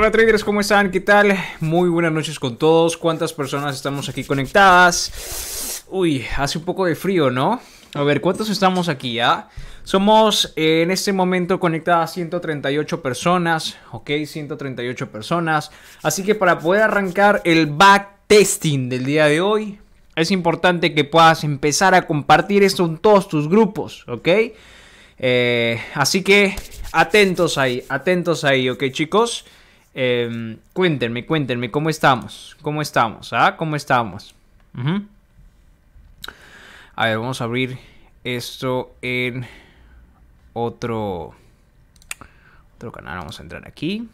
Hola traders, ¿cómo están? ¿Qué tal? Muy buenas noches con todos. ¿Cuántas personas estamos aquí conectadas? Uy, hace un poco de frío, ¿no? A ver, ¿cuántos estamos aquí? ya? Ah? Somos en este momento conectadas 138 personas, ¿ok? 138 personas. Así que para poder arrancar el backtesting del día de hoy, es importante que puedas empezar a compartir esto en todos tus grupos, ¿ok? Eh, así que atentos ahí, atentos ahí, ¿ok chicos? Em, cuéntenme, cuéntenme, ¿cómo estamos? ¿Cómo estamos? ¿Ah? ¿Cómo estamos? A ver, vamos a abrir esto en otro, otro canal. Vamos a entrar aquí.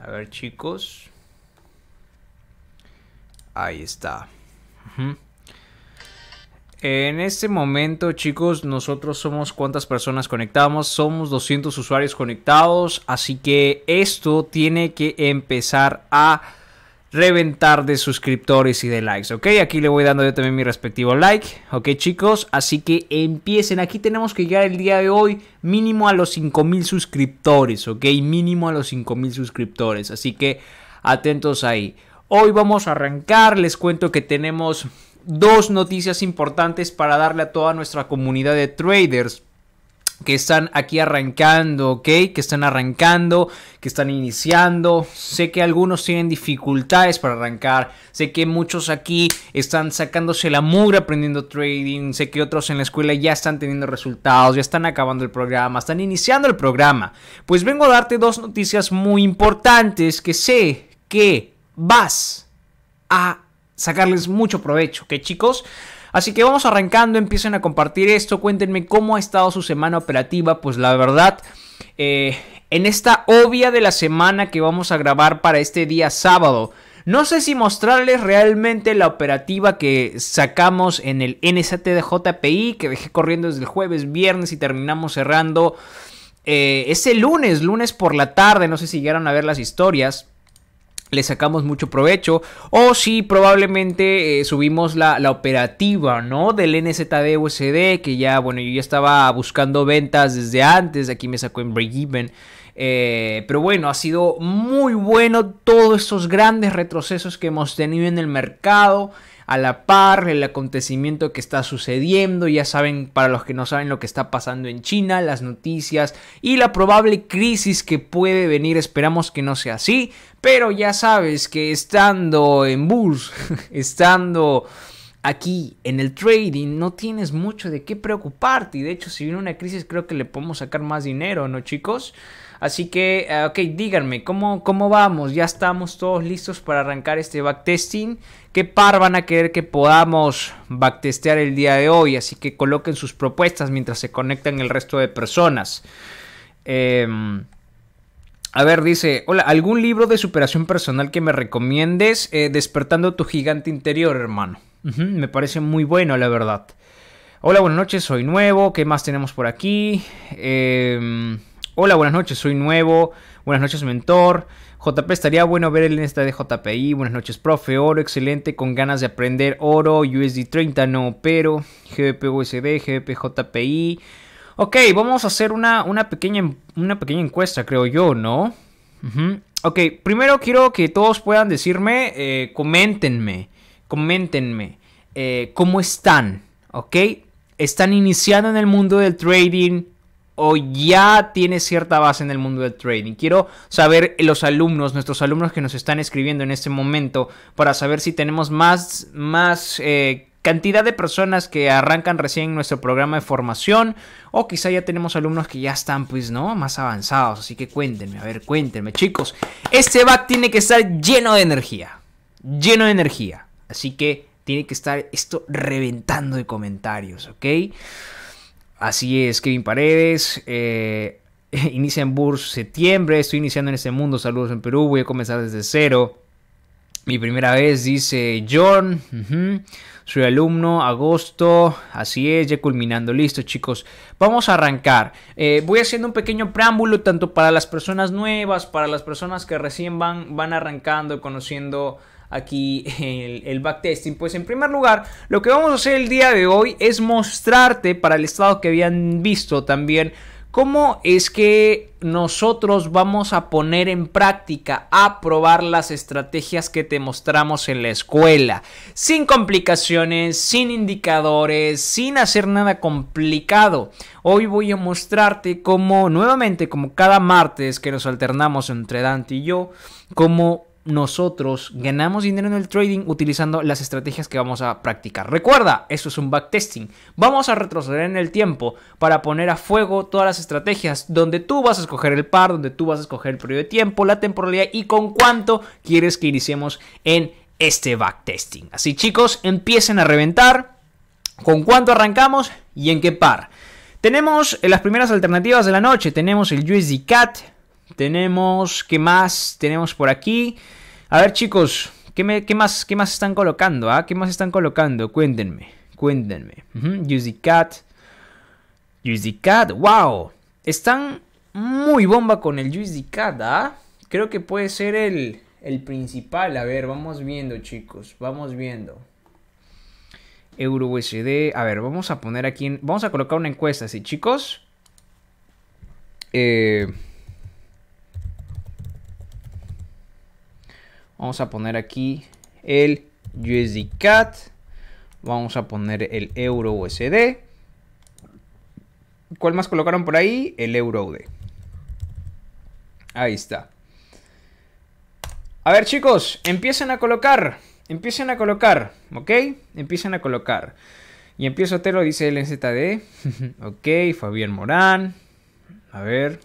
A ver, chicos. Ahí está. Uh en este momento, chicos, nosotros somos cuántas personas conectamos, somos 200 usuarios conectados, así que esto tiene que empezar a reventar de suscriptores y de likes, ¿ok? Aquí le voy dando yo también mi respectivo like, ¿ok chicos? Así que empiecen, aquí tenemos que llegar el día de hoy mínimo a los 5000 suscriptores, ¿ok? Mínimo a los 5000 suscriptores, así que atentos ahí. Hoy vamos a arrancar, les cuento que tenemos dos noticias importantes para darle a toda nuestra comunidad de traders que están aquí arrancando, ¿ok? Que están arrancando, que están iniciando. Sé que algunos tienen dificultades para arrancar. Sé que muchos aquí están sacándose la mugre aprendiendo trading. Sé que otros en la escuela ya están teniendo resultados, ya están acabando el programa, están iniciando el programa. Pues vengo a darte dos noticias muy importantes que sé que vas a sacarles mucho provecho, ¿ok chicos? Así que vamos arrancando, empiecen a compartir esto, cuéntenme cómo ha estado su semana operativa, pues la verdad, eh, en esta obvia de la semana que vamos a grabar para este día sábado, no sé si mostrarles realmente la operativa que sacamos en el NST de JPI, que dejé corriendo desde el jueves, viernes y terminamos cerrando eh, ese lunes, lunes por la tarde, no sé si llegaron a ver las historias le sacamos mucho provecho o si probablemente eh, subimos la, la, operativa no del NZD USD que ya bueno yo ya estaba buscando ventas desde antes aquí me sacó en break even eh, pero bueno ha sido muy bueno todos estos grandes retrocesos que hemos tenido en el mercado a la par el acontecimiento que está sucediendo. Ya saben, para los que no saben lo que está pasando en China, las noticias y la probable crisis que puede venir. Esperamos que no sea así, pero ya sabes que estando en Bulls, estando aquí en el trading no tienes mucho de qué preocuparte. Y de hecho, si viene una crisis, creo que le podemos sacar más dinero, ¿no, chicos? Así que, ah, ok, díganme, ¿cómo, ¿cómo vamos? ¿Ya estamos todos listos para arrancar este backtesting? ¿Qué par van a querer que podamos backtestear el día de hoy? Así que coloquen sus propuestas mientras se conectan el resto de personas. Em, a ver, dice, hola, ¿algún libro de superación personal que me recomiendes? Eh, despertando tu gigante interior, hermano. me parece muy bueno, la verdad. Hola, buenas noches, soy nuevo. ¿Qué más tenemos por aquí? Eh, Hola, buenas noches, soy nuevo. Buenas noches, mentor. JP, estaría bueno ver el Insta de JPI. Buenas noches, profe. Oro, excelente, con ganas de aprender oro. USD 30, no, pero. GBP USD, GBP JPI. Ok, vamos a hacer una, pequeña, una pequeña encuesta, creo yo, ¿no? Ok, primero quiero que todos puedan decirme, eh, coméntenme, coméntenme, eh, ¿cómo están? Ok, ¿están iniciando en el mundo del trading? o ya tiene cierta base en el mundo del trading. Quiero saber los alumnos, nuestros alumnos que nos están escribiendo en este momento, para saber si tenemos más, más eh, cantidad de personas que arrancan recién nuestro programa de formación, o quizá ya tenemos alumnos que ya están, pues, ¿no? Más avanzados. Así que cuéntenme, a ver, cuéntenme, chicos. Este back tiene que estar lleno de energía, lleno de energía. Así que tiene que estar esto reventando de comentarios, ¿ok? Así es, Kevin Paredes. Eh, inicia en Burs septiembre. Estoy iniciando en este mundo. Saludos en Perú. Voy a comenzar desde cero. Mi primera vez, dice John. Soy alumno, agosto. Así es, ya culminando. Listo, chicos. Vamos a arrancar. Eh, voy haciendo un pequeño preámbulo tanto para las personas nuevas, para las personas que recién van, van arrancando, conociendo aquí el, backtesting? Pues en primer lugar, lo que vamos a hacer el día de hoy es mostrarte para el estado que habían visto también ¿Cómo es que nosotros vamos a poner en práctica, a probar las estrategias que te mostramos en la escuela? Sin complicaciones, sin indicadores, sin hacer nada complicado. Hoy voy a mostrarte cómo, nuevamente, como cada martes que nos alternamos entre Dante y yo, cómo nosotros ganamos dinero en el trading utilizando las estrategias que vamos a practicar. Recuerda, esto es un backtesting. Vamos a retroceder en el tiempo para poner a fuego todas las estrategias donde tú vas a escoger el par, donde tú vas a escoger el periodo de tiempo, la temporalidad y con cuánto quieres que iniciemos en este backtesting. Así chicos, empiecen a reventar con cuánto arrancamos y en qué par. Tenemos eh, las primeras alternativas de la noche. Tenemos el USD CAT. Tenemos, ¿qué más tenemos por aquí? A ver, chicos, ¿qué, más, qué más están colocando? Ah? ¿Qué más están colocando? Cuéntenme, cuéntenme. Uh -huh. Cat. wow. Están muy bomba con el Use ¿ah? Creo que puede ser el, el principal. A ver, vamos viendo, chicos, vamos viendo. Euro USD. A ver, vamos a poner aquí. vamos a colocar una encuesta, ¿sí, chicos? Eh. Vamos a poner aquí el USDCAT. Vamos a poner el euro USD. ¿Cuál más colocaron por ahí? El euro UD. Ahí está. A ver chicos, empiecen a colocar. Empiecen a colocar, ¿ok? Empiecen a colocar. Y empiezo a lo dice el NZD. ok, Fabián Morán. A ver.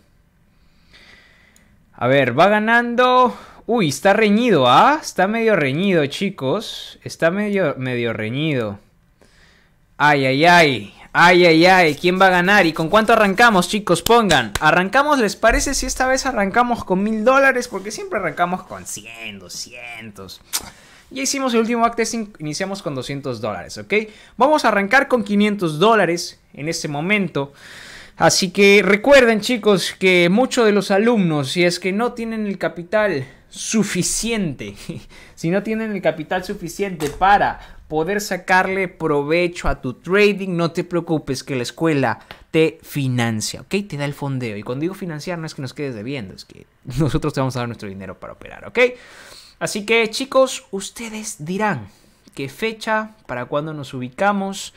A ver, va ganando Uy, está reñido, ¿ah? Está medio reñido, chicos. Está medio, medio reñido. Ay, ay, ay. Ay, ay, ay. ¿Quién va a ganar? ¿Y con cuánto arrancamos, chicos? Pongan. ¿Arrancamos, les parece, si esta vez arrancamos con mil dólares? Porque siempre arrancamos con 100, 200. Ya hicimos el último acto iniciamos con 200 dólares, ¿ok? Vamos a arrancar con 500 dólares en este momento. Así que recuerden, chicos, que muchos de los alumnos, si es que no tienen el capital suficiente, si no tienen el capital suficiente para poder sacarle provecho a tu trading, no te preocupes que la escuela te financia, ¿ok? Te da el fondeo. Y cuando digo financiar no es que nos quedes debiendo, es que nosotros te vamos a dar nuestro dinero para operar, ¿ok? Así que chicos, ustedes dirán qué fecha, para cuándo nos ubicamos.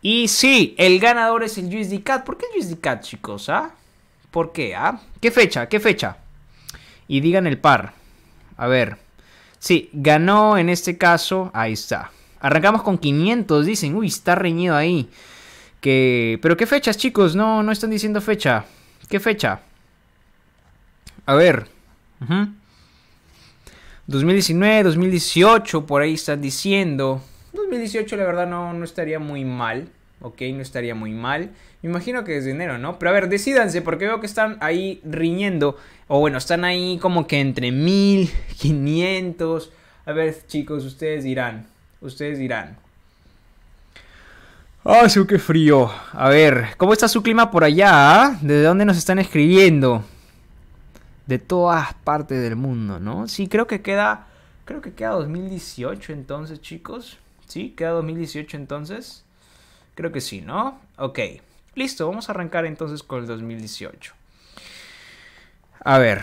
Y sí, el ganador es el USD Cat. ¿Por qué el USD Cat, chicos? ¿Ah? ¿Por qué? ¿Ah? ¿Qué fecha? ¿Qué fecha? Y digan el par. A ver. Sí, ganó en este caso. Ahí está. Arrancamos con 500, dicen. Uy, está reñido ahí. Que... Pero qué fechas, chicos. No, no están diciendo fecha. ¿Qué fecha? A ver. 2019, 2018, por ahí están diciendo. 2018 la verdad no, no estaría muy mal ok, no estaría muy mal. Me imagino que de enero, ¿no? Pero a ver, decidanse, porque veo que están ahí riñendo, o bueno, están ahí como que entre 1500. A ver, chicos, ustedes dirán, ustedes dirán. ¡Ah, oh, qué frío! A ver, ¿cómo está su clima por allá? Ah? ¿De dónde nos están escribiendo? De todas partes del mundo, ¿no? Sí, creo que queda, creo que queda 2018 entonces, chicos. Sí, queda 2018 entonces. Creo que sí, ¿no? Ok, listo, vamos a arrancar entonces con el 2018. A ver,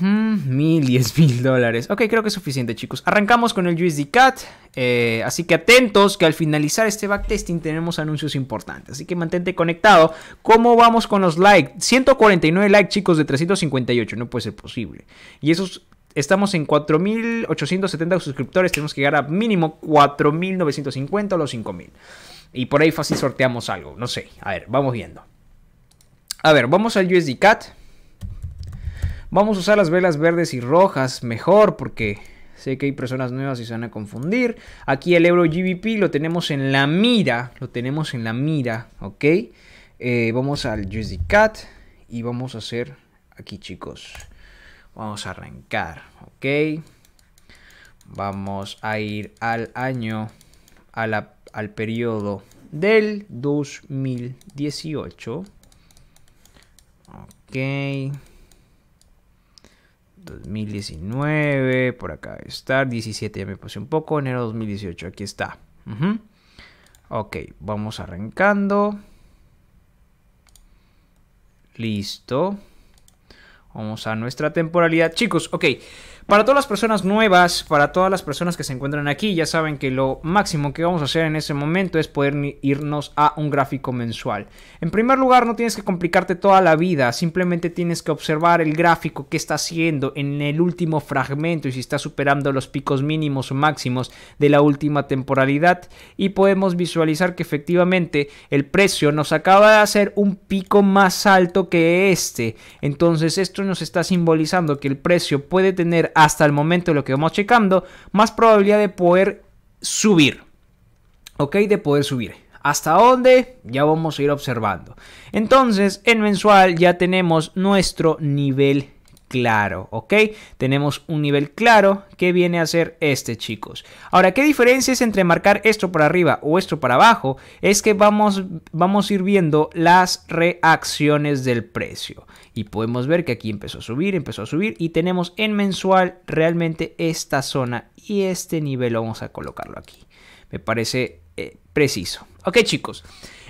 mil, diez mil dólares. Ok, creo que es suficiente, chicos. Arrancamos con el USD CAT. Eh, así que atentos que al finalizar este backtesting tenemos anuncios importantes. Así que mantente conectado. ¿Cómo vamos con los likes? 149 likes, chicos, de 358. No puede ser posible. Y esos. Estamos en 4.870 suscriptores. Tenemos que llegar a mínimo 4.950 o los 5.000. Y por ahí fácil sorteamos algo. No sé. A ver, vamos viendo. A ver, vamos al USD CAT. Vamos a usar las velas verdes y rojas mejor porque sé que hay personas nuevas y se van a confundir. Aquí el euro GBP lo tenemos en la mira. Lo tenemos en la mira, ¿ok? Eh, vamos al USD CAT y vamos a hacer aquí, chicos. Vamos a arrancar, ¿ok? Vamos a ir al año, a la al periodo del 2018. Ok. 2019, por acá debe estar. 17 ya me puse un poco. Enero 2018, aquí está. Ok, vamos arrancando. Listo. Vamos a nuestra temporalidad. Chicos, ok. Para todas las personas nuevas, para todas las personas que se encuentran aquí, ya saben que lo máximo que vamos a hacer en ese momento es poder irnos a un gráfico mensual. En primer lugar, no tienes que complicarte toda la vida, simplemente tienes que observar el gráfico que está haciendo en el último fragmento y si está superando los picos mínimos o máximos de la última temporalidad y podemos visualizar que efectivamente el precio nos acaba de hacer un pico más alto que este. Entonces esto nos está simbolizando que el precio puede tener hasta el momento lo que vamos checando, más probabilidad de poder subir. ¿Ok? De poder subir. ¿Hasta dónde? Ya vamos a ir observando. Entonces, en mensual ya tenemos nuestro nivel claro, ¿ok? Tenemos un nivel claro que viene a ser este, chicos. Ahora, ¿qué diferencia es entre marcar esto para arriba o esto para abajo? Es que vamos, vamos a ir viendo las reacciones del precio. Y podemos ver que aquí empezó a subir, empezó a subir y tenemos en mensual realmente esta zona y este nivel vamos a colocarlo aquí. Me parece eh, preciso. Ok, chicos.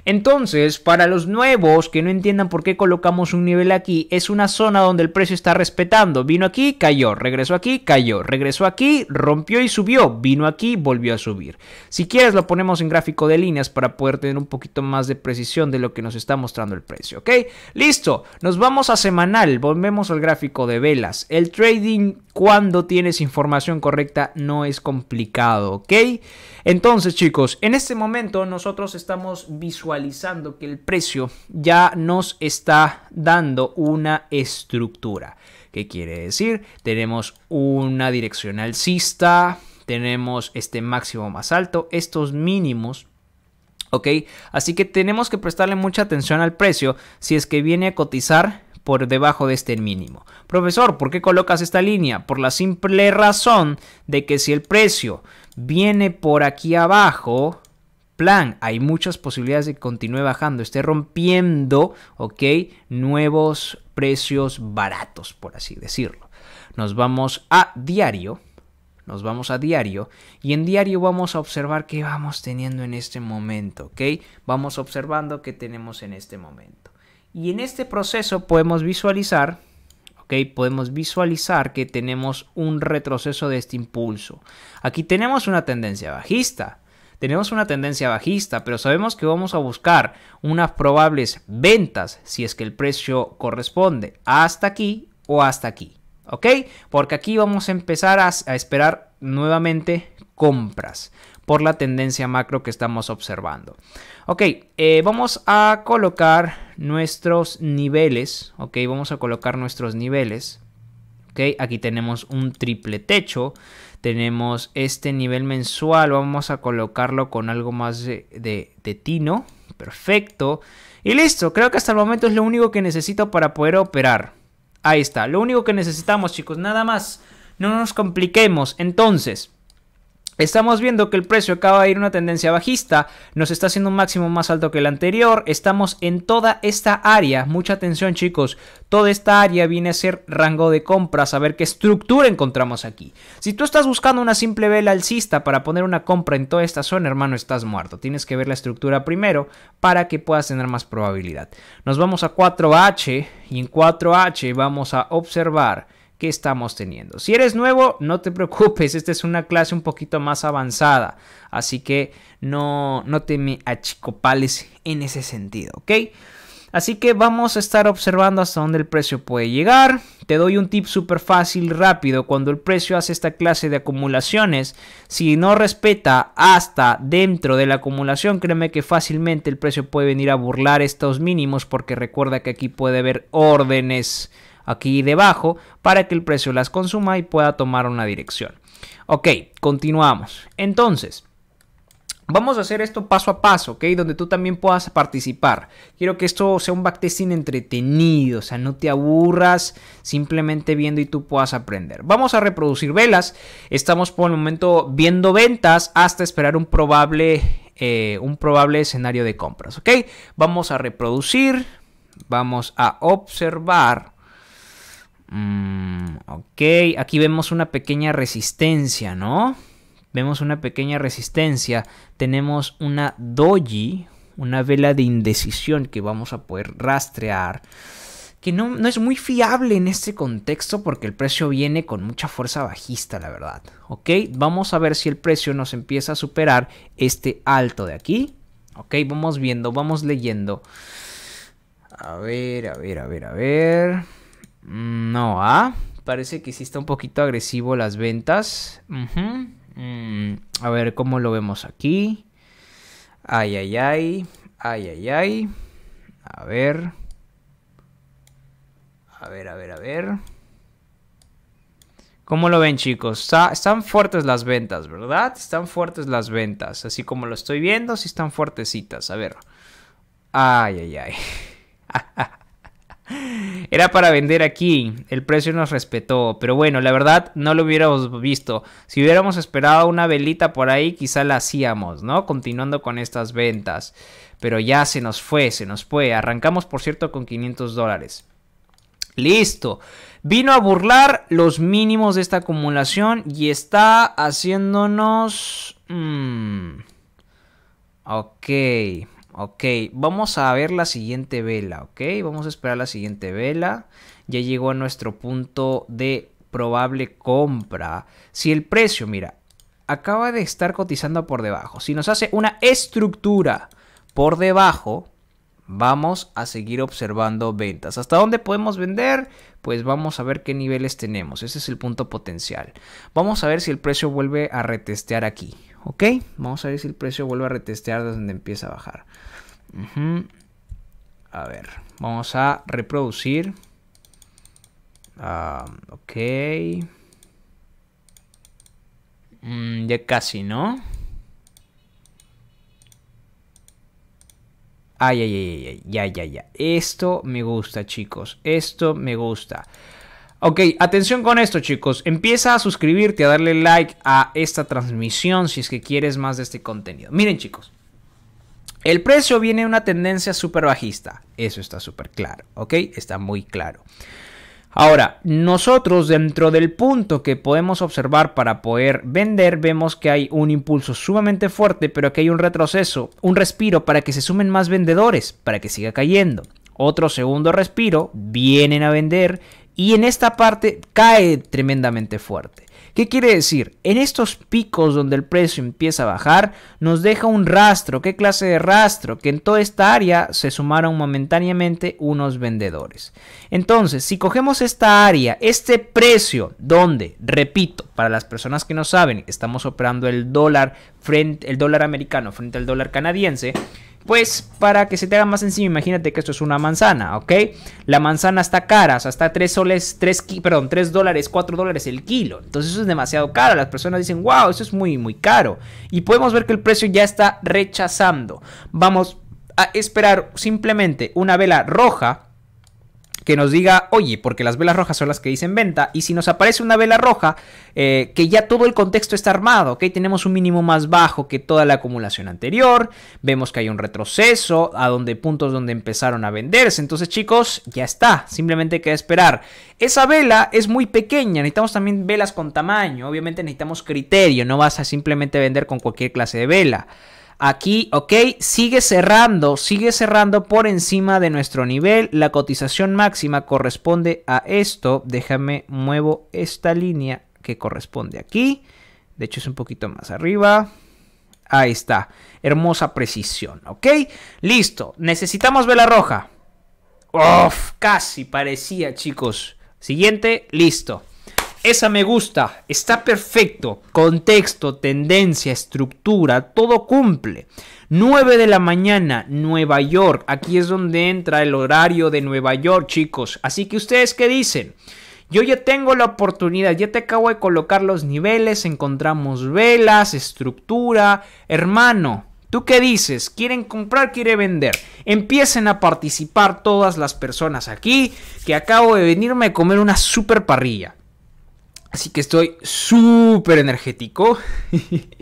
Entonces, para los nuevos que no entiendan por qué colocamos un nivel aquí, es una zona donde el precio está respetando. Vino aquí, cayó, regresó aquí, cayó, regresó aquí, rompió y subió, vino aquí, volvió a subir. Si quieres lo ponemos en gráfico de líneas para poder tener un poquito más de precisión de lo que nos está mostrando el precio, ¿ok? Listo, nos vamos a semanal, volvemos al gráfico de velas. El trading cuando tienes información correcta no es complicado, ¿ok? Entonces chicos, en este momento nosotros estamos visualizando que el precio ya nos está dando una estructura. ¿Qué quiere decir? Tenemos una dirección alcista, tenemos este máximo más alto, estos mínimos ¿ok? Así que tenemos que prestarle mucha atención al precio si es que viene a cotizar por debajo de este mínimo. Profesor, ¿por qué colocas esta línea? Por la simple razón de que si el precio viene por aquí abajo, plan. Hay muchas posibilidades de que continúe bajando, esté rompiendo, ¿ok? Nuevos precios baratos, por así decirlo. Nos vamos a diario. Nos vamos a diario y en diario vamos a observar qué vamos teniendo en este momento, ¿ok? Vamos observando qué tenemos en este momento. Y en este proceso podemos visualizar ¿ok? podemos visualizar que tenemos un retroceso de este impulso. Aquí tenemos una tendencia bajista, tenemos una tendencia bajista, pero sabemos que vamos a buscar unas probables ventas si es que el precio corresponde hasta aquí o hasta aquí. ¿Ok? Porque aquí vamos a empezar a, esperar nuevamente compras por la tendencia macro que estamos observando. Ok, eh, vamos a colocar nuestros niveles. Ok, vamos a colocar nuestros niveles. Ok, aquí tenemos un triple techo. Tenemos este nivel mensual, vamos a colocarlo con algo más de, tino. Perfecto. Y listo, creo que hasta el momento es lo único que necesito para poder operar. Ahí está, lo único que necesitamos chicos, nada más. No nos compliquemos. Entonces, Estamos viendo que el precio acaba de ir una tendencia bajista, nos está haciendo un máximo más alto que el anterior, estamos en toda esta área, mucha atención chicos, toda esta área viene a ser rango de compras. A ver qué estructura encontramos aquí. Si tú estás buscando una simple vela alcista para poner una compra en toda esta zona, hermano, estás muerto, tienes que ver la estructura primero para que puedas tener más probabilidad. Nos vamos a 4H y en 4H vamos a observar que estamos teniendo. Si eres nuevo, no te preocupes, esta es una clase un poquito más avanzada, así que no, no te achicopales en ese sentido, ¿ok? Así que vamos a estar observando hasta dónde el precio puede llegar. Te doy un tip súper fácil, rápido. Cuando el precio hace esta clase de acumulaciones, si no respeta hasta dentro de la acumulación, créeme que fácilmente el precio puede venir a burlar estos mínimos porque recuerda que aquí puede haber órdenes aquí debajo para que el precio las consuma y pueda tomar una dirección. Ok, continuamos. Entonces, Vamos a hacer esto paso a paso, ¿ok? Donde tú también puedas participar. Quiero que esto sea un backtesting entretenido, o sea, no te aburras simplemente viendo y tú puedas aprender. Vamos a reproducir velas. Estamos por el momento viendo ventas hasta esperar un probable, eh, un probable escenario de compras, ¿ok? Vamos a reproducir, vamos a observar. Mm, ok, aquí vemos una pequeña resistencia, ¿no? Vemos una pequeña resistencia. Tenemos una doji, una vela de indecisión que vamos a poder rastrear. Que no, no, es muy fiable en este contexto porque el precio viene con mucha fuerza bajista, la verdad. Ok, vamos a ver si el precio nos empieza a superar este alto de aquí. Ok, vamos viendo, vamos leyendo. A ver, a ver, a ver, a ver. Mm, no, ¿ah? Parece que sí está un poquito agresivo las ventas. Mm, a ver cómo lo vemos aquí. Ay, ay, ay. Ay, ay, ay. A ver. A ver, a ver, a ver. ¿Cómo lo ven, chicos? están fuertes las ventas, ¿verdad? Están fuertes las ventas. Así como lo estoy viendo, sí están fuertecitas. A ver. Ay, ay, ay. Era para vender aquí. El precio nos respetó. Pero bueno, la verdad no lo hubiéramos visto. Si hubiéramos esperado una velita por ahí, quizá la hacíamos, ¿no? Continuando con estas ventas. Pero ya se nos fue, se nos fue. Arrancamos, por cierto, con 500 dólares. Listo. Vino a burlar los mínimos de esta acumulación y está haciéndonos... Mm, ok. Ok, vamos a ver la siguiente vela, ok. Vamos a esperar la siguiente vela. Ya llegó a nuestro punto de probable compra. Si el precio, mira, acaba de estar cotizando por debajo. Si nos hace una estructura por debajo, vamos a seguir observando ventas. ¿Hasta dónde podemos vender? Pues vamos a ver qué niveles tenemos. Ese es el punto potencial. Vamos a ver si el precio vuelve a retestear aquí. ¿Ok? Vamos a ver si el precio vuelve a retestear desde donde empieza a bajar. A ver, vamos a reproducir. Ah, ok. Mm, ya casi, ¿no? Ay, ay, ay, ay, ya, ya, ya. Esto me gusta, chicos. Esto me gusta. Ok, atención con esto, chicos. Empieza a suscribirte, a darle like a esta transmisión si es que quieres más de este contenido. Miren, chicos. El precio viene de una tendencia súper bajista. Eso está súper claro, ¿ok? Está muy claro. Ahora, nosotros dentro del punto que podemos observar para poder vender, vemos que hay un impulso sumamente fuerte, pero que hay un retroceso, un respiro para que se sumen más vendedores, para que siga cayendo. Otro segundo respiro, vienen a vender y en esta parte cae tremendamente fuerte. ¿Qué quiere decir? En estos picos donde el precio empieza a bajar, nos deja un rastro. ¿Qué clase de rastro? Que en toda esta área se sumaron momentáneamente unos vendedores. Entonces, si cogemos esta área, este precio, donde, repito, para las personas que no saben, estamos operando el dólar frente, el dólar americano frente al dólar canadiense. Pues para que se te haga más sencillo, imagínate que esto es una manzana, ¿ok? La manzana está cara, o sea, está 3 soles, perdón, tres dólares, 4 dólares el kilo. Entonces eso es demasiado caro. Las personas dicen, wow, eso es muy, muy caro. Y podemos ver que el precio ya está rechazando. Vamos a esperar simplemente una vela roja que nos diga, oye, porque las velas rojas son las que dicen venta, y si nos aparece una vela roja, eh, que ya todo el contexto está armado, que Tenemos un mínimo más bajo que toda la acumulación anterior, vemos que hay un retroceso a donde puntos donde empezaron a venderse, entonces chicos, ya está, simplemente queda esperar. Esa vela es muy pequeña, necesitamos también velas con tamaño, obviamente necesitamos criterio, no vas a simplemente vender con cualquier clase de vela. Aquí, ok, sigue cerrando, sigue cerrando por encima de nuestro nivel. La cotización máxima corresponde a esto. Déjame, muevo esta línea que corresponde aquí. De hecho, es un poquito más arriba. Ahí está. Hermosa precisión, ¿ok? Listo. Necesitamos vela roja. Uf, casi parecía, chicos. Siguiente, listo. Esa me gusta, está perfecto. Contexto, tendencia, estructura, todo cumple. 9 de la mañana, Nueva York. Aquí es donde entra el horario de Nueva York, chicos. Así que ustedes, ¿qué dicen? Yo ya tengo la oportunidad, ya te acabo de colocar los niveles, encontramos velas, estructura. Hermano, ¿tú qué dices? ¿Quieren comprar? quieren vender? Empiecen a participar todas las personas aquí, que acabo de venirme a comer una super parrilla. Así que estoy súper energético.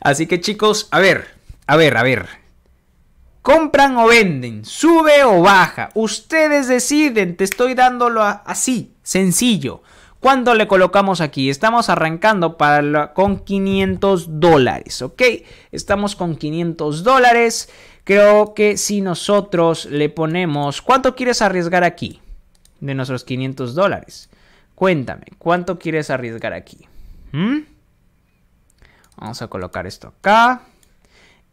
Así que chicos, a ver, a ver, a ver. ¿Compran o venden? ¿Sube o baja? Ustedes deciden, te estoy dándolo así, sencillo. ¿Cuánto le colocamos aquí? Estamos arrancando para con 500 dólares, ¿ok? Estamos con 500 dólares. Creo que si nosotros le ponemos... ¿Cuánto quieres arriesgar aquí? De nuestros 500 dólares. Cuéntame, ¿cuánto quieres arriesgar aquí? ¿Mm? Vamos a colocar esto acá.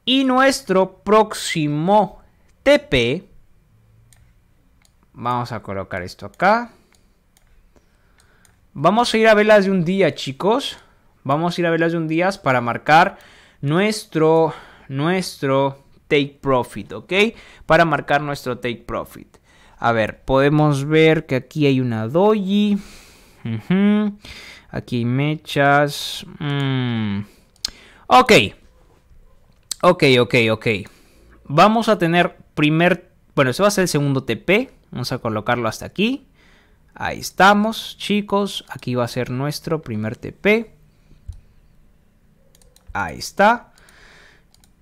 Y nuestro próximo TP. Vamos a colocar esto acá. Vamos a ir a velas de un día, chicos. Vamos a ir a velas de un día para marcar nuestro, nuestro take profit, ¿ok? Para marcar nuestro take profit. A ver, podemos ver que aquí hay una doji. Aquí mechas. Mm. Ok. Ok, ok, ok. Vamos a tener primer... Bueno, ese va a ser el segundo TP. Vamos a colocarlo hasta aquí. Ahí estamos, chicos. Aquí va a ser nuestro primer TP. Ahí está.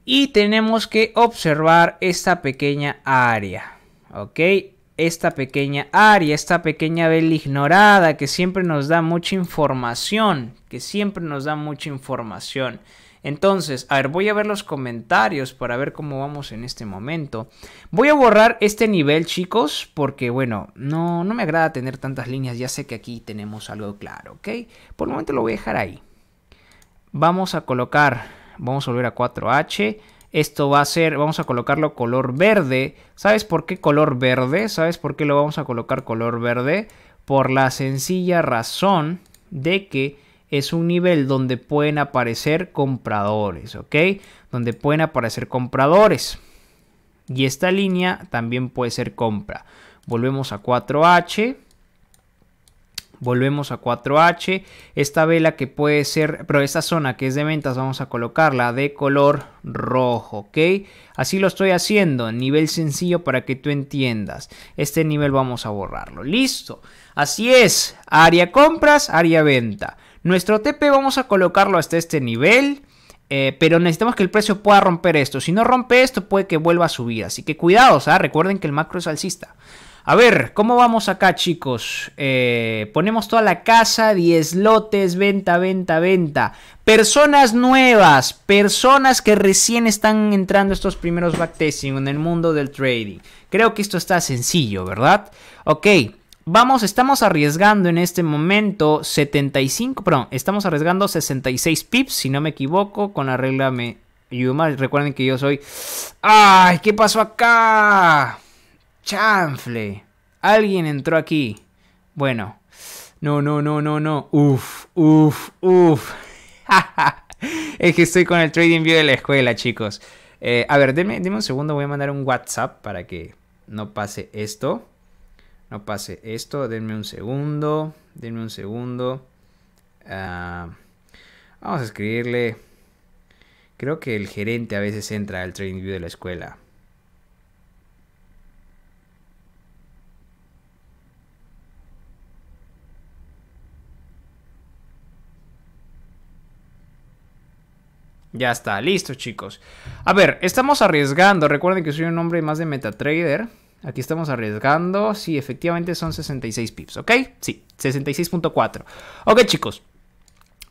Y tenemos que observar esta pequeña área. ¿Ok? esta pequeña área, esta pequeña vela ignorada que siempre nos da mucha información, que siempre nos da mucha información. Entonces, a ver, voy a ver los comentarios para ver cómo vamos en este momento. Voy a borrar este nivel, chicos, porque bueno, no, no me agrada tener tantas líneas, ya sé que aquí tenemos algo claro, ¿ok? Por el momento lo voy a dejar ahí. Vamos a colocar, vamos a volver a 4H. Esto va a ser, vamos a colocarlo color verde. ¿Sabes por qué color verde? ¿Sabes por qué lo vamos a colocar color verde? Por la sencilla razón de que es un nivel donde pueden aparecer compradores, ¿ok? Donde pueden aparecer compradores. Y esta línea también puede ser compra. Volvemos a 4H. Volvemos a 4H, esta vela que puede ser, pero esta zona que es de ventas vamos a colocarla de color rojo, ¿ok? Así lo estoy haciendo, nivel sencillo para que tú entiendas. Este nivel vamos a borrarlo, listo. Así es, área compras, área venta. Nuestro TP vamos a colocarlo hasta este nivel. Eh, pero necesitamos que el precio pueda romper esto. Si no rompe esto, puede que vuelva a subir. Así que cuidados, ¿ah? recuerden que el macro es alcista. A ver, ¿cómo vamos acá, chicos? Eh, ponemos toda la casa, 10 lotes, venta, venta, venta. Personas nuevas, personas que recién están entrando estos primeros backtesting en el mundo del trading. Creo que esto está sencillo, ¿verdad? Ok. Vamos, estamos arriesgando en este momento 75, perdón, estamos arriesgando 66 pips, si no me equivoco, con la regla me, Yuma, recuerden que yo soy... ¡Ay! ¿Qué pasó acá? Chanfle. Alguien entró aquí. Bueno. No, no, no, no, no. Uf, uf, uf. es que estoy con el trading view de la escuela, chicos. Eh, a ver, denme, un segundo. Voy a mandar un WhatsApp para que no pase esto. No pase esto. Denme un segundo. Denme un segundo. Ah, vamos a escribirle. Creo que el gerente a veces entra al trading view de la escuela. Ya está, listo chicos. A ver, estamos arriesgando. Recuerden que soy un hombre más de MetaTrader. Aquí estamos arriesgando. Sí, efectivamente son 66 pips, ¿ok? Sí, 66.4. Ok chicos,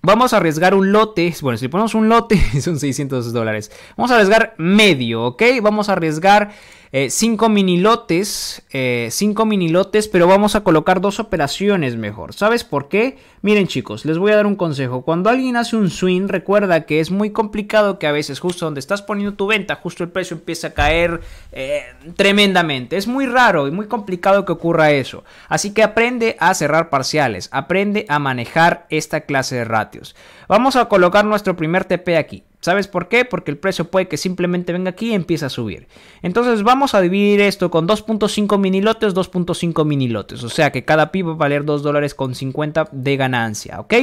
Vamos a arriesgar un lote. Bueno, si ponemos un lote, son 600 dólares. Vamos a arriesgar medio, ¿ok? Vamos a arriesgar 5 eh, cinco minilotes, 5 eh, cinco minilotes, pero vamos a colocar dos operaciones mejor. ¿Sabes por qué? Miren chicos, les voy a dar un consejo. Cuando alguien hace un swing, recuerda que es muy complicado que a veces justo donde estás poniendo tu venta, justo el precio empieza a caer eh, tremendamente. Es muy raro y muy complicado que ocurra eso. Así que aprende a cerrar parciales, aprende a manejar esta clase de ratios. Vamos a colocar nuestro primer TP aquí. ¿Sabes por qué? Porque el precio puede que simplemente venga aquí y empiece a subir. Entonces vamos a dividir esto con 2.5 minilotes, 2.5 minilotes. O sea que cada pi va a valer 2 dólares con 50 de ganancia, ¿ok?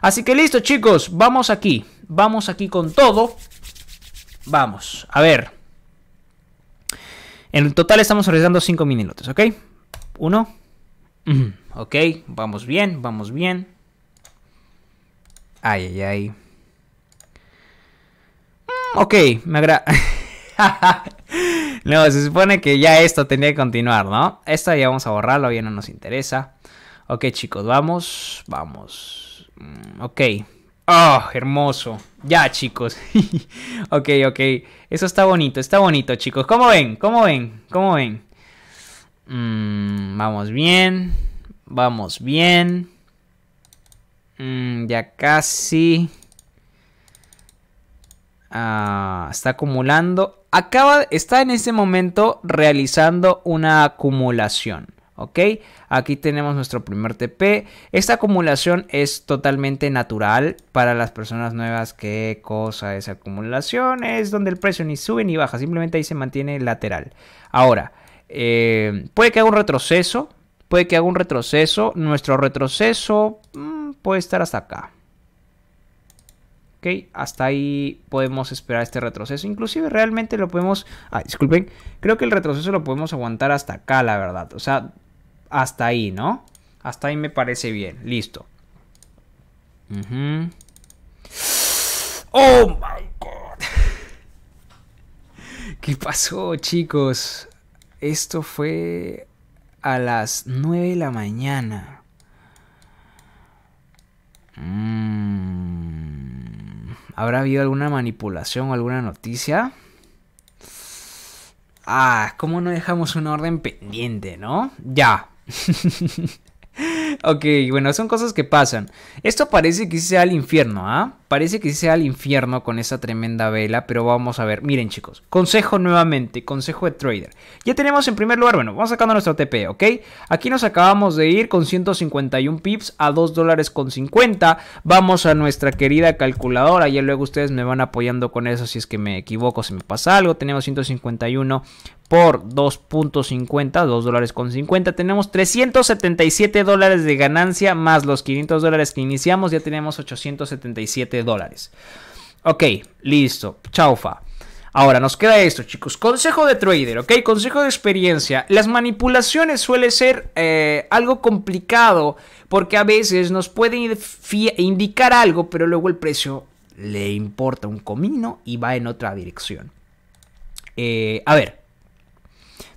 Así que listo chicos, vamos aquí. Vamos aquí con todo. Vamos, a ver. En total estamos realizando 5 minilotes, ¿ok? 1. Ok, vamos bien, vamos bien. Ay, ay, ay. ok, me agrada. no, se supone que ya esto tendría que continuar, ¿no? Esta ya vamos a borrarlo, ya no nos interesa. Ok, chicos, vamos, vamos. Mm, ok. Oh, hermoso. Ya, chicos. ok, ok. Eso está bonito, está bonito, chicos. ¿Cómo ven? ¿Cómo ven? ¿Cómo ven? Mm, vamos bien. Vamos bien. Mm, ya casi. Ah, está acumulando. Acaba, está en este momento realizando una acumulación. ¿ok? Aquí tenemos nuestro primer TP. Esta acumulación es totalmente natural para las personas nuevas. ¿Qué cosa es acumulación? Es donde el precio ni sube ni baja, simplemente ahí se mantiene lateral. Ahora, eh, puede que haga un retroceso, puede que haga un retroceso. Nuestro retroceso... Mm, puede estar hasta acá. Ok, hasta ahí podemos esperar este retroceso. Inclusive realmente lo podemos... Ah, disculpen. Creo que el retroceso lo podemos aguantar hasta acá, la verdad. O sea, hasta ahí, ¿no? Hasta ahí me parece bien. Listo. ¡Oh, my God! ¿Qué pasó, chicos? Esto fue a las 9 de la mañana. Mm, ¿Habrá habido alguna manipulación o alguna noticia? Ah, ¿cómo no dejamos un orden pendiente, no? Ya. ok, bueno, son cosas que pasan. Esto parece que sea el infierno, ¿ah? Parece que sea el infierno con esa tremenda vela, pero vamos a ver. Miren, chicos, consejo nuevamente, consejo de trader. Ya tenemos en primer lugar, bueno, vamos sacando nuestro TP, ¿ok? Aquí nos acabamos de ir con 151 pips a 2 dólares con 50. Vamos a nuestra querida calculadora, ya luego ustedes me van apoyando con eso si es que me equivoco, si me pasa algo. Tenemos 151 por 2.50, 2 dólares con 50, tenemos 377 dólares de ganancia más los 500 dólares que iniciamos, ya tenemos 877 dólares. Ok, listo, chaufa. Ahora, nos queda esto, chicos. Consejo de trader, ¿ok? Consejo de experiencia. Las manipulaciones suele ser eh, algo complicado porque a veces nos pueden indicar algo, pero luego el precio le importa un comino y va en otra dirección. Eh, a ver,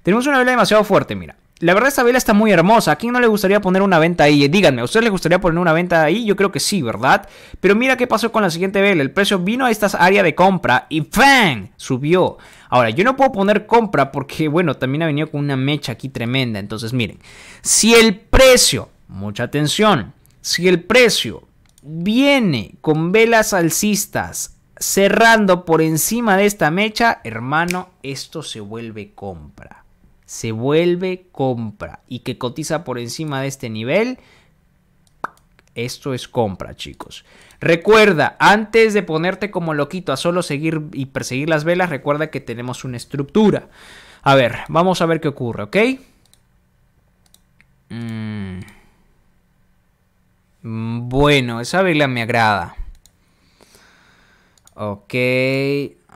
tenemos una vela demasiado fuerte, mira. La verdad esta vela está muy hermosa. ¿A quién no le gustaría poner una venta ahí? Díganme, ¿a ustedes les gustaría poner una venta ahí? Yo creo que sí, ¿verdad? Pero mira qué pasó con la siguiente vela. El precio vino a esta área de compra y ¡fang! Subió. Ahora, yo no puedo poner compra porque, bueno, también ha venido con una mecha aquí tremenda. Entonces, miren, si el precio, mucha atención, si el precio viene con velas alcistas cerrando por encima de esta mecha, hermano, esto se vuelve compra se vuelve compra y que cotiza por encima de este nivel, esto es compra, chicos. Recuerda, antes de ponerte como loquito a solo seguir y perseguir las velas, recuerda que tenemos una estructura. A ver, vamos a ver qué ocurre, ¿ok? Mm. Bueno, esa vela me agrada. Ok.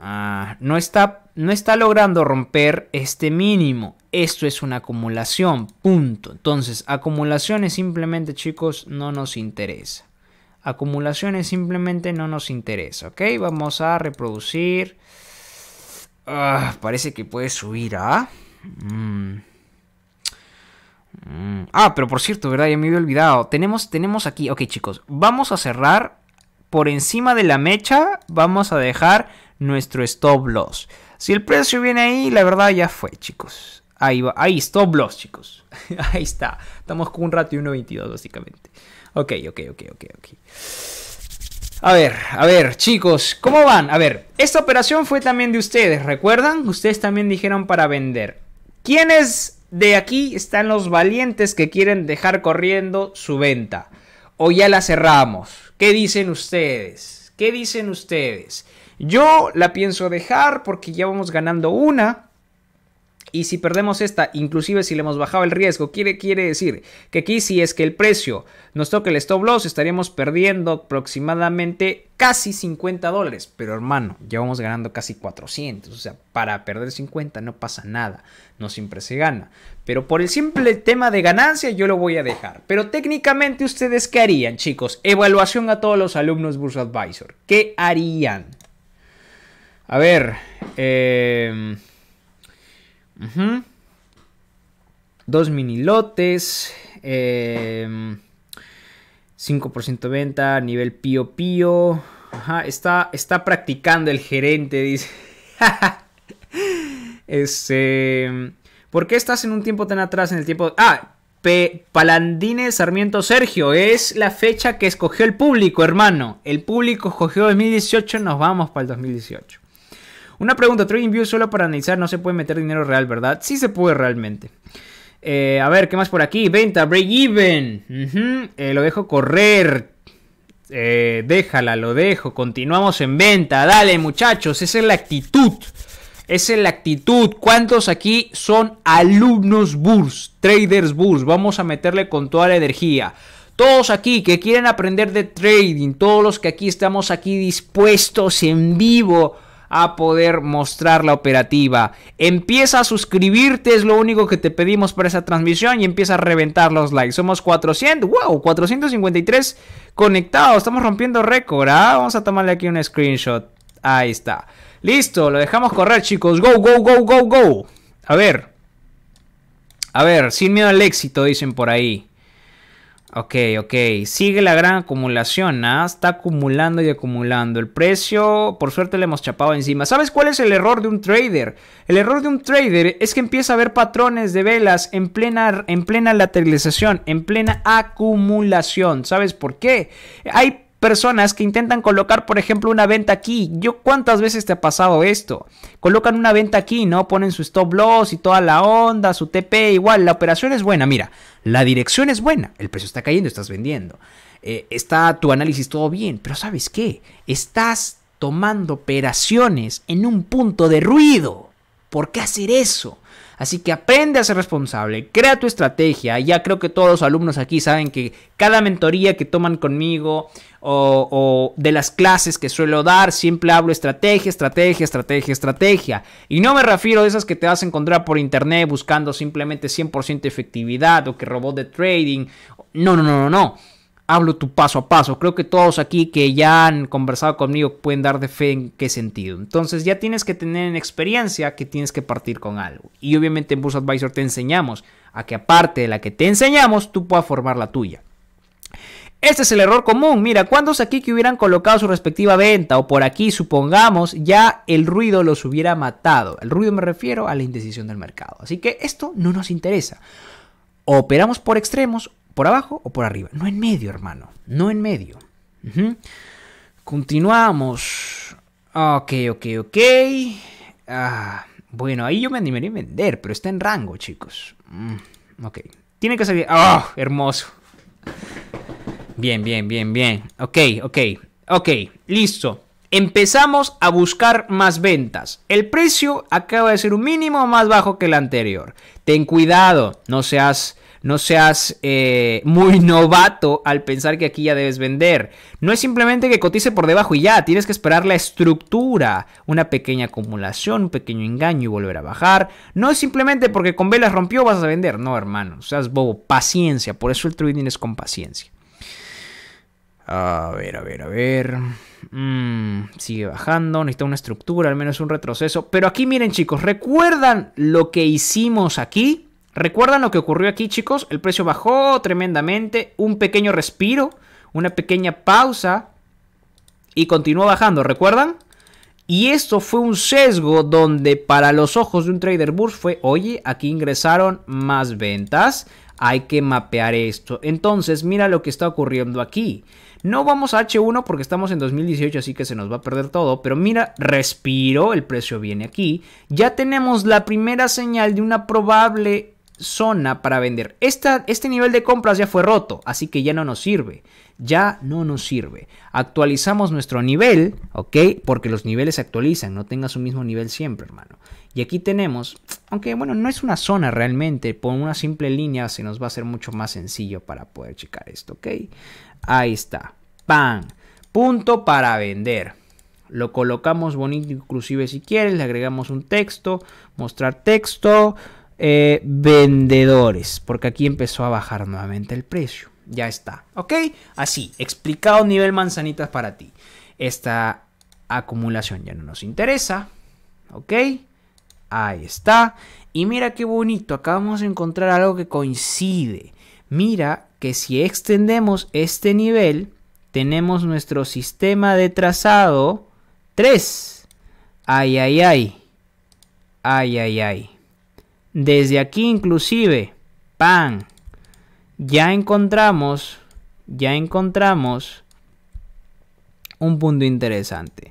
Ah, no está no está logrando romper este mínimo. Esto es una acumulación, punto. Entonces, acumulaciones simplemente, chicos, no nos interesa. Acumulaciones simplemente no nos interesa, ¿ok? Vamos a reproducir. Ah, parece que puede subir, ¿ah? Mm. Mm. ¿ah? pero por cierto, ¿verdad? Ya me había olvidado. Tenemos, tenemos aquí, ok chicos, vamos a cerrar por encima de la mecha vamos a dejar nuestro stop loss. Si el precio viene ahí, la verdad ya fue, chicos. Ahí va, ahí, stop loss, chicos. ahí está. Estamos con un rato 1.22, básicamente. Ok, ok, ok, ok, ok. A ver, a ver, chicos, ¿cómo van? A ver, esta operación fue también de ustedes, ¿recuerdan? Ustedes también dijeron para vender. ¿Quiénes de aquí están los valientes que quieren dejar corriendo su venta? ¿O ya la cerramos? ¿Qué dicen ustedes? ¿Qué dicen ustedes? Yo la pienso dejar porque ya vamos ganando una. Y si perdemos esta, inclusive si le hemos bajado el riesgo, quiere, quiere decir que aquí si es que el precio nos toque el stop loss, estaríamos perdiendo aproximadamente casi 50 dólares. Pero hermano, ya vamos ganando casi 400. O sea, para perder 50 no pasa nada. No siempre se gana. Pero por el simple tema de ganancia yo lo voy a dejar. Pero técnicamente ustedes qué harían, chicos? Evaluación a todos los alumnos Bursa Advisor. ¿Qué harían? A ver. Eh, dos minilotes, lotes. 5% de venta, nivel pío pío. está, está practicando el gerente, dice. este, ¿Por qué estás en un tiempo tan atrás en el tiempo? Ah, P Palandines Sarmiento Sergio, es la fecha que escogió el público, hermano. El público escogió 2018, nos vamos para el 2018. Una pregunta, view solo para analizar, no se puede meter dinero real, ¿verdad? Sí se puede realmente. Eh, a ver, ¿qué más por aquí? Venta, break even. Eh, lo dejo correr. Eh, déjala, lo dejo. Continuamos en venta. Dale, muchachos. Esa es la actitud. Esa es la actitud. ¿Cuántos aquí son alumnos Burs? Traders Burs. Vamos a meterle con toda la energía. Todos aquí que quieren aprender de trading. Todos los que aquí estamos aquí dispuestos en vivo a poder mostrar la operativa. Empieza a suscribirte, es lo único que te pedimos para esa transmisión y empieza a reventar los likes. Somos 400, wow, 453 conectados, estamos rompiendo récord, ¿ah? Vamos a tomarle aquí un screenshot. Ahí está. Listo, lo dejamos correr, chicos. Go, go, go, go, go. A ver. A ver, sin miedo al éxito, dicen por ahí. Ok, ok. Sigue la gran acumulación, ¿ah? Está acumulando y acumulando. El precio, por suerte, le hemos chapado encima. ¿Sabes cuál es el error de un trader? El error de un trader es que empieza a ver patrones de velas en plena, en plena lateralización, en plena acumulación. ¿Sabes por qué? Hay personas que intentan colocar, por ejemplo, una venta aquí. Yo, ¿cuántas veces te ha pasado esto? Colocan una venta aquí, ¿no? Ponen su stop loss y toda la onda, su TP, igual, la operación es buena, mira, la dirección es buena, el precio está cayendo, estás vendiendo. Eh, está tu análisis todo bien, pero ¿sabes qué? Estás tomando operaciones en un punto de ruido. ¿Por qué hacer eso? Así que aprende a ser responsable, crea tu estrategia. Ya creo que todos los alumnos aquí saben que cada mentoría que toman conmigo o, de las clases que suelo dar, siempre hablo estrategia, estrategia, estrategia, estrategia. Y no me refiero a esas que te vas a encontrar por internet buscando simplemente 100% efectividad o que robot de trading. No, no, no, no, no hablo tu paso a paso. Creo que todos aquí que ya han conversado conmigo pueden dar de fe en qué sentido. Entonces ya tienes que tener en experiencia que tienes que partir con algo. Y obviamente en Bus Advisor te enseñamos a que aparte de la que te enseñamos, tú puedas formar la tuya. Este es el error común. Mira, ¿cuántos aquí que hubieran colocado su respectiva venta o por aquí, supongamos, ya el ruido los hubiera matado? El ruido me refiero a la indecisión del mercado. Así que esto no nos interesa. operamos por extremos por abajo o por arriba. No en medio, hermano. No en medio. Continuamos. Ok, ok, ok. Ah, bueno, ahí yo me animaría a vender, pero está en rango, chicos. Mm, ok. Tiene que salir... ah Hermoso. Bien, bien, bien, bien. Ok, ok. Ok, listo. Empezamos a buscar más ventas. El precio acaba de ser un mínimo más bajo que el anterior. Ten cuidado, no seas no seas eh, muy novato al pensar que aquí ya debes vender. No es simplemente que cotice por debajo y ya, tienes que esperar la estructura, una pequeña acumulación, un pequeño engaño y volver a bajar. No es simplemente porque con velas rompió vas a vender. No, hermano, seas bobo, paciencia. Por eso el trading es con paciencia. A ver, a ver, a ver. Mm, sigue bajando, necesita una estructura, al menos un retroceso. Pero aquí miren chicos, ¿recuerdan lo que hicimos aquí? ¿Recuerdan lo que ocurrió aquí, chicos? El precio bajó tremendamente, un pequeño respiro, una pequeña pausa y continuó bajando, ¿recuerdan? Y esto fue un sesgo donde para los ojos de un trader bull fue, oye, aquí ingresaron más ventas, hay que mapear esto. Entonces, mira lo que está ocurriendo aquí. No vamos a H1 porque estamos en 2018, así que se nos va a perder todo. Pero mira, respiro, el precio viene aquí. Ya tenemos la primera señal de una probable zona para vender. Esta, este nivel de compras ya fue roto, así que ya no nos sirve. Ya no nos sirve. Actualizamos nuestro nivel, ¿ok? Porque los niveles se actualizan, no tengas su mismo nivel siempre, hermano. Y aquí tenemos, aunque bueno, no es una zona realmente, por una simple línea se nos va a hacer mucho más sencillo para poder checar esto, ¿ok? Ahí está. ¡Pam! Punto para vender. Lo colocamos bonito, inclusive si quieres, le agregamos un texto, mostrar texto, eh, vendedores, porque aquí empezó a bajar nuevamente el precio. Ya está, ¿ok? Así, explicado nivel manzanitas para ti. Esta acumulación ya no nos interesa, ¿ok? Ahí está. Y mira qué bonito, acá vamos a encontrar algo que coincide. Mira que si extendemos este nivel, tenemos nuestro sistema de trazado 3. Ay, ay, ay. Ay, ay, ay. Desde aquí inclusive, pan, ya encontramos, ya encontramos un punto interesante.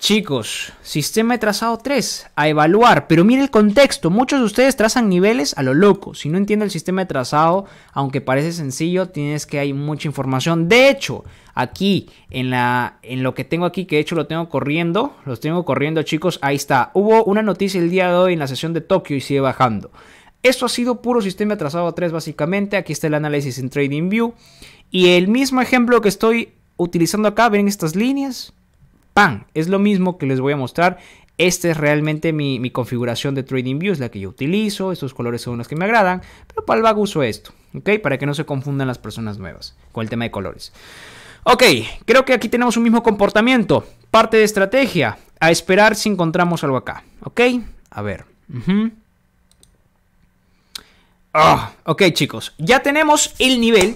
Chicos, sistema de trazado 3, a evaluar, pero mire el contexto, muchos de ustedes trazan niveles a lo loco, si no entiende el sistema de trazado, aunque parece sencillo, tienes que hay mucha información, de hecho, Aquí en, la, en lo que tengo aquí, que de hecho lo tengo corriendo, los tengo corriendo chicos, ahí está. Hubo una noticia el día de hoy en la sesión de Tokio y sigue bajando. Esto ha sido puro sistema trazado 3 básicamente, aquí está el análisis en TradingView. Y el mismo ejemplo que estoy utilizando acá, ven estas líneas, ¡pam! Es lo mismo que les voy a mostrar esta es realmente mi, configuración de TradingView, es la que yo utilizo, estos colores son los que me agradan, pero para el vago uso esto, ¿ok? Para que no se confundan las personas nuevas con el tema de colores. Ok, creo que aquí tenemos un mismo comportamiento. Parte de estrategia. A esperar si encontramos algo acá. Ok, a ver. Ah, ok, chicos. Ya tenemos el nivel.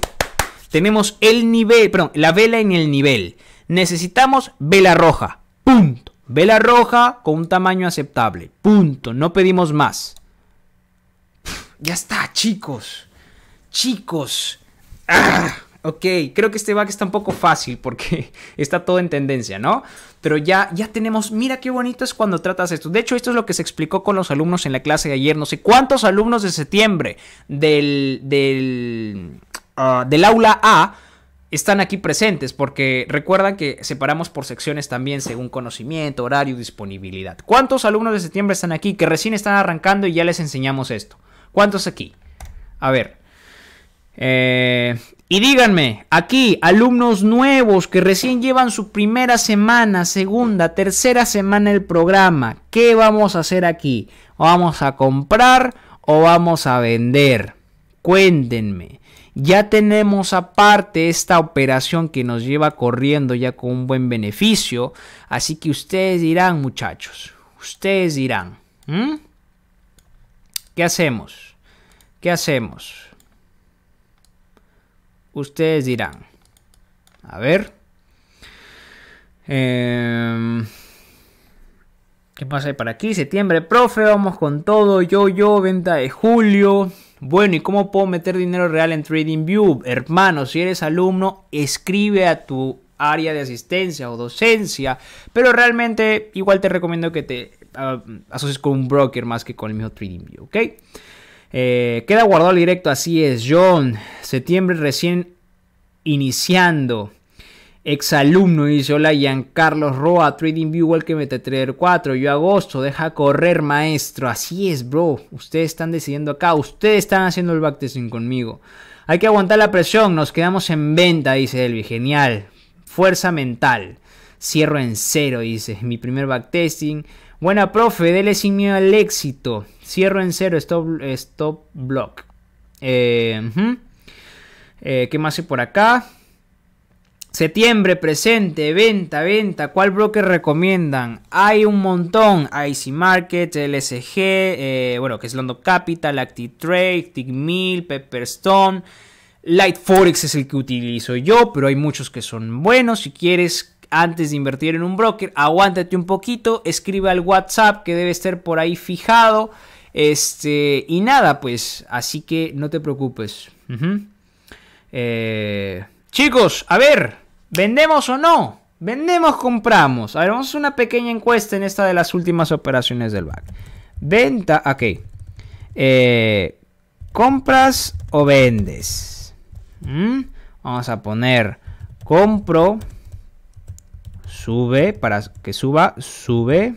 Tenemos el nivel, perdón, la vela en el nivel. Necesitamos vela roja. Punto. Vela roja con un tamaño aceptable. Punto. No pedimos más. ya está, chicos. Chicos. Ah. Ok, creo que este back está un poco fácil porque está todo en tendencia, ¿no? Pero ya, ya tenemos, mira qué bonito es cuando tratas esto. De hecho, esto es lo que se explicó con los alumnos en la clase de ayer. No sé cuántos alumnos de septiembre del, del, ah, del aula A están aquí presentes, porque recuerdan que separamos por secciones también según conocimiento, horario, disponibilidad. ¿Cuántos alumnos de septiembre están aquí que recién están arrancando y ya les enseñamos esto? ¿Cuántos aquí? A ver. Eh, y díganme, aquí, alumnos nuevos que recién llevan su primera semana, segunda, tercera semana el programa, ¿qué vamos a hacer aquí? ¿Vamos a comprar o vamos a vender? Cuéntenme. Ya tenemos aparte esta operación que nos lleva corriendo ya con un buen beneficio. Así que ustedes dirán, muchachos, ustedes dirán, ¿qué hacemos? ¿Qué hacemos? Ustedes dirán. A ver. Em, ¿Qué pasa ahí para aquí? Septiembre, profe, vamos con todo. Yo, yo, venta de julio. Bueno, ¿y cómo puedo meter dinero real en TradingView? Hermano, si eres alumno, escribe a tu área de asistencia o docencia. Pero realmente, igual te recomiendo que te ah, asocies con un broker más que con el mismo TradingView, ¿ok? Eh, queda guardado el directo, así es. John, septiembre recién iniciando. Exalumno, dice hola Carlos Roa, Trading View, el que mete 4. Yo agosto, deja correr maestro. Así es, bro. Ustedes están decidiendo acá, ustedes están haciendo el backtesting conmigo. Hay que aguantar la presión, nos quedamos en venta, dice Elvi. Genial. Fuerza mental. Cierro en cero, dice. Mi primer backtesting. Buena, profe, dele sin miedo al éxito. Cierro en cero, stop, stop block. Eh, eh, ¿Qué más hay por acá? Septiembre, presente, venta, venta. ¿Cuál broker recomiendan? Hay un montón. IC Market, LSG, eh, bueno, que es London Capital, ActiTrade, TIGMIL, Pepperstone. Light Forex es el que utilizo yo, pero hay muchos que son buenos. Si quieres, antes de invertir en un broker, aguántate un poquito, escribe al WhatsApp que debe estar por ahí fijado. Este, y nada, pues, así que no te preocupes. Eh, chicos, a ver, ¿vendemos o no? ¿Vendemos, compramos? A vamos a una pequeña encuesta en esta de las últimas operaciones del BAC. Venta, ok. Eh, ¿Compras o vendes? Mm, vamos a poner compro, sube, para que suba, sube.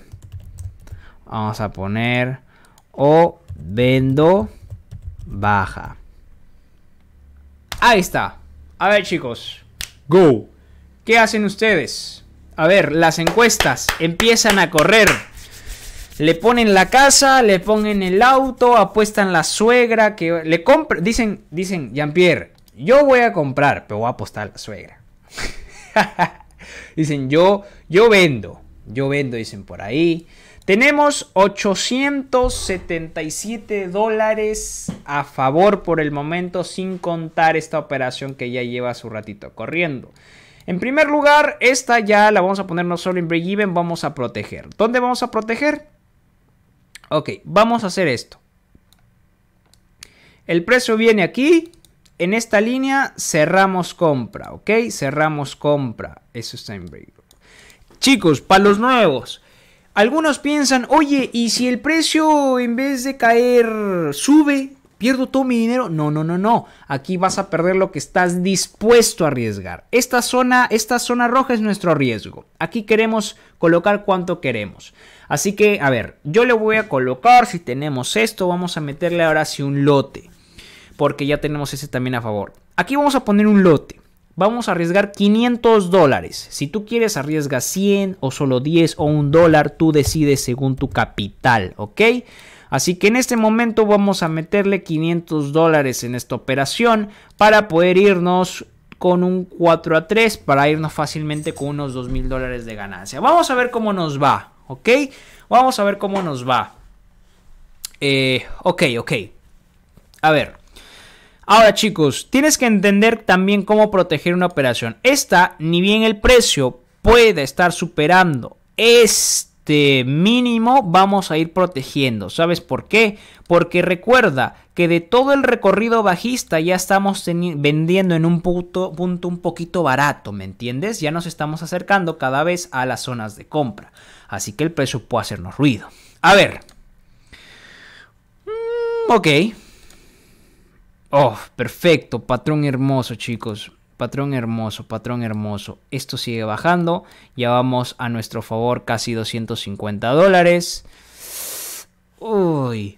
Vamos a poner o vendo baja. Ahí está. A ver chicos. Go. ¿Qué hacen ustedes? A ver, las encuestas empiezan a correr. Le ponen la casa, le ponen el auto, apuestan la suegra que le compra. Dicen, dicen, Jean-Pierre, yo voy a comprar, pero voy a apostar la suegra. dicen, yo, yo vendo, yo vendo, dicen por ahí. Tenemos 877 dólares a favor por el momento sin contar esta operación que ya lleva su ratito corriendo. En primer lugar, esta ya la vamos a poner no solo en break-even, vamos a proteger. ¿Dónde vamos a proteger? Ok, vamos a hacer esto. El precio viene aquí. En esta línea cerramos compra, ¿ok? Cerramos compra. Eso está en break. Chicos, para los nuevos, algunos piensan, oye, ¿y si el precio en vez de caer sube? ¿Pierdo todo mi dinero? No, no, no, no. Aquí vas a perder lo que estás dispuesto a arriesgar. Esta zona, esta zona roja es nuestro riesgo. Aquí queremos colocar cuanto queremos. Así que, a ver, yo le voy a colocar, si tenemos esto, vamos a meterle ahora sí un lote. Porque ya tenemos ese también a favor. Aquí vamos a poner un lote. Vamos a arriesgar 500 dólares. Si tú quieres, arriesga 100 o solo 10 o un dólar. Tú decides según tu capital, ¿ok? Así que en este momento vamos a meterle 500 dólares en esta operación para poder irnos con un 4 a 3 para irnos fácilmente con unos 2 mil dólares de ganancia. Vamos a ver cómo nos va, ¿ok? Vamos a ver cómo nos va. Eh, ok, ok. A ver. Ahora chicos, tienes que entender también cómo proteger una operación. Esta, ni bien el precio pueda estar superando este mínimo, vamos a ir protegiendo. ¿Sabes por qué? Porque recuerda que de todo el recorrido bajista ya estamos vendiendo en un punto, un poquito barato, ¿me entiendes? Ya nos estamos acercando cada vez a las zonas de compra. Así que el precio puede hacernos ruido. A ver. Mm, ok. ok. Oh, perfecto, patrón hermoso chicos, patrón hermoso, patrón hermoso. Esto sigue bajando, ya vamos a nuestro favor casi 250 dólares. Uy,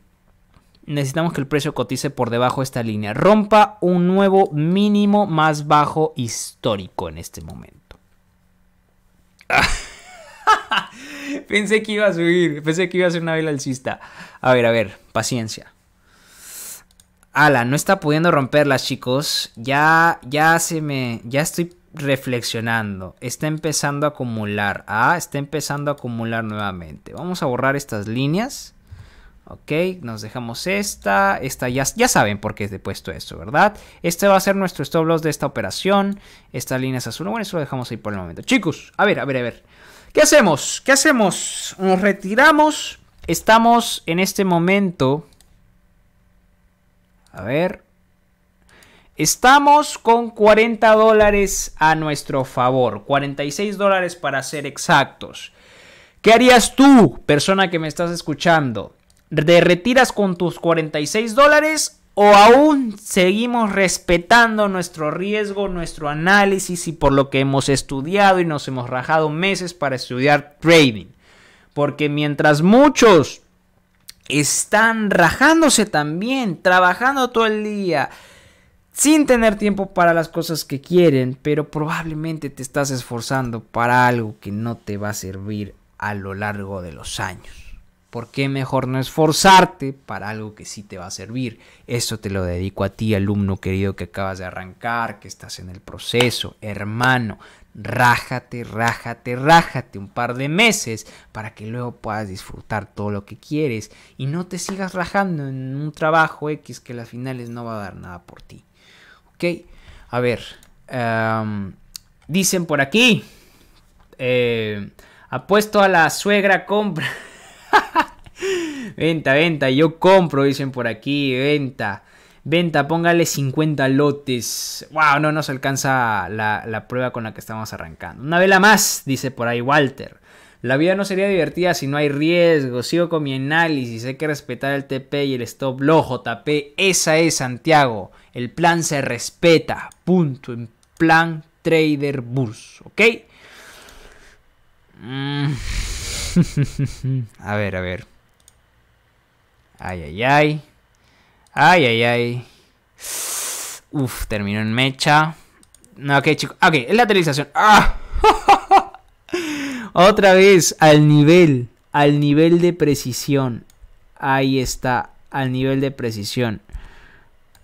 necesitamos que el precio cotice por debajo de esta línea. Rompa un nuevo mínimo más bajo histórico en este momento. pensé que iba a subir, pensé que iba a ser una vela alcista. A ver, a ver, paciencia. Ala, no está pudiendo romperlas, chicos. Ya, ya se me. Ya estoy reflexionando. Está empezando a acumular. Ah, está empezando a acumular nuevamente. Vamos a borrar estas líneas. Ok, nos dejamos esta. Esta ya, ya saben por qué he puesto esto, ¿verdad? Este va a ser nuestro stop loss de esta operación. Esta línea azul. Bueno, eso lo dejamos ahí por el momento. Chicos, a ver, a ver, a ver. ¿Qué hacemos? ¿Qué hacemos? Nos retiramos. Estamos en este momento a ver. Estamos con 40 dólares a nuestro favor, 46 dólares para ser exactos. ¿Qué harías tú, persona que me estás escuchando? ¿Te retiras con tus 46 dólares o aún seguimos respetando nuestro riesgo, nuestro análisis y por lo que hemos estudiado y nos hemos rajado meses para estudiar trading? Porque mientras muchos están rajándose también, trabajando todo el día, sin tener tiempo para las cosas que quieren, pero probablemente te estás esforzando para algo que no te va a servir a lo largo de los años. ¿Por qué mejor no esforzarte para algo que sí te va a servir? Eso te lo dedico a ti, alumno querido que acabas de arrancar, que estás en el proceso, hermano rájate, rájate, rájate un par de meses para que luego puedas disfrutar todo lo que quieres y no te sigas rajando en un trabajo X que las finales no va a dar nada por ti. ¿Ok? A ver, dicen por aquí, eh, apuesto a la suegra compra. venta, venta, yo compro, dicen por aquí, venta. Venta, póngale 50 lotes. Wow, no nos alcanza la, prueba con la que estamos arrancando. Una vela más, dice por ahí Walter. La vida no sería divertida si no hay riesgo. Sigo con mi análisis. Hay que respetar el TP y el stop Lojo, JP, esa es Santiago. El plan se respeta. Punto. En plan trader bulls, ¿Ok? Mm. a ver, a ver. Ay, ay, ay. Ay, ay, ay. Uf, terminó en mecha. No, ok, chicos. Ok, es la ¡Ah! Otra vez, al nivel. Al nivel de precisión. Ahí está. Al nivel de precisión.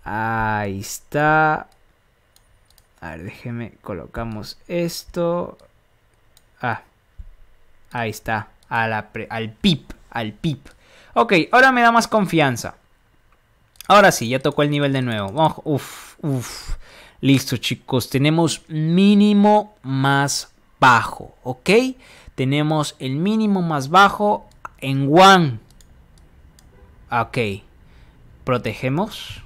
Ahí está. A ver, déjeme. Colocamos esto. Ah. Ahí está. al pip. Al pip. Ok, ahora me da más confianza. Ahora sí, ya tocó el nivel de nuevo. uf, Listo chicos, tenemos mínimo más bajo, ¿ok? Tenemos el mínimo más bajo en one. Ah, ok, protegemos.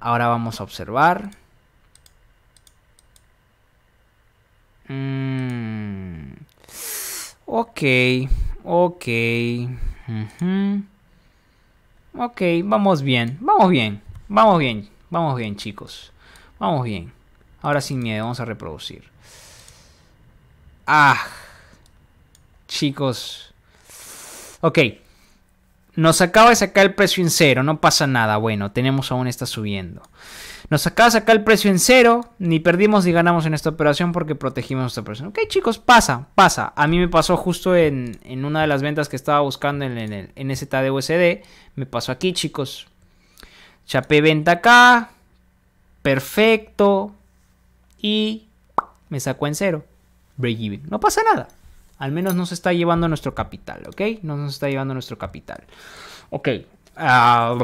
Ahora vamos a observar. Mm. Ok, ok. Ok, vamos bien, vamos bien, vamos bien, vamos bien chicos, vamos bien. Ahora sin miedo, vamos a reproducir. Ah, chicos. Ok, nos acaba de sacar el precio en cero, no pasa nada. Bueno, tenemos aún está subiendo. Nos acaba de sacar el precio en cero, ni perdimos ni ganamos en esta operación porque protegimos nuestra operación. Ok, chicos, pasa, pasa. A mí me pasó justo en, una de las ventas que estaba buscando en el USD. Me pasó aquí, chicos. Chapé venta acá. Perfecto. Y me sacó en cero. Break even. No pasa nada. Al menos nos está llevando nuestro capital, ¿ok? No nos está llevando nuestro capital. Ok. Ah,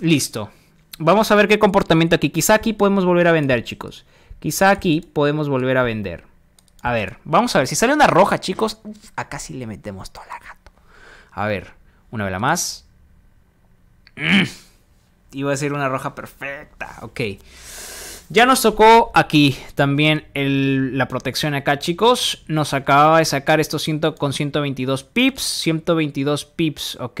listo. Vamos a ver qué comportamiento aquí. Quizá aquí podemos volver a vender, chicos. Quizá aquí podemos volver a vender. A ver, vamos a ver. Si sale una roja, chicos, acá sí le metemos toda la gato. A ver, una vela más. Mm. Iba a ser una roja perfecta. Ok. Ya nos tocó aquí también la protección acá, chicos. Nos acaba de sacar estos con 122 pips. 122 pips, ok.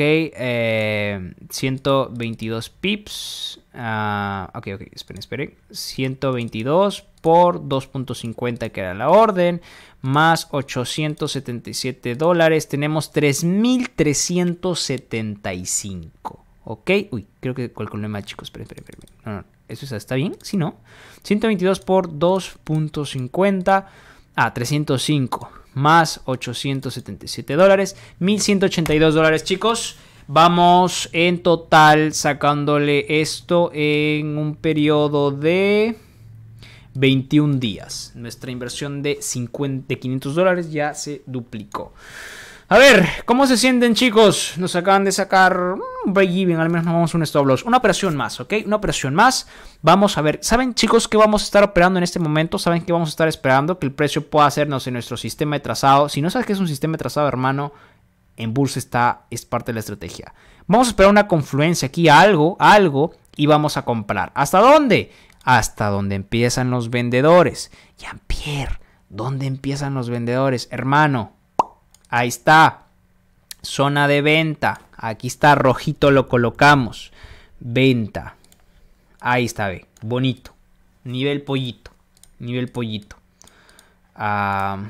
122 eh, pips. Ah, ok, ok, esperen, esperen. 122 por 2.50 que era la orden. Más 877 dólares. Tenemos 3.375. Ok. Uy, creo que calculé mal, chicos. Esperen, esperen, esperen. No, no. ¿Eso está bien? Si no. 122 por 2.50 a 305 más 877 dólares. 1182 dólares, chicos. Vamos en total sacándole esto en un periodo de 21 días. Nuestra inversión de, 50, de 500 dólares ya se duplicó. A ver, ¿cómo se sienten chicos? Nos acaban de sacar un break even, al menos nos vamos a un stop loss. Una operación más, ¿ok? Una operación más. Vamos a ver, ¿saben chicos qué vamos a estar operando en este momento? ¿Saben que vamos a estar esperando? Que el precio pueda hacernos en nuestro sistema de trazado. Si no sabes qué es un sistema de trazado, hermano, en Bursa está, es parte de la estrategia. Vamos a esperar una confluencia aquí, algo, algo, y vamos a comprar. ¿Hasta dónde? Hasta donde empiezan los vendedores. Jean-Pierre, ¿dónde empiezan los vendedores? Hermano, Ahí está. Zona de venta. Aquí está rojito, lo colocamos. Venta. Ahí está, ve. Bonito. Nivel pollito. Nivel pollito. Ah,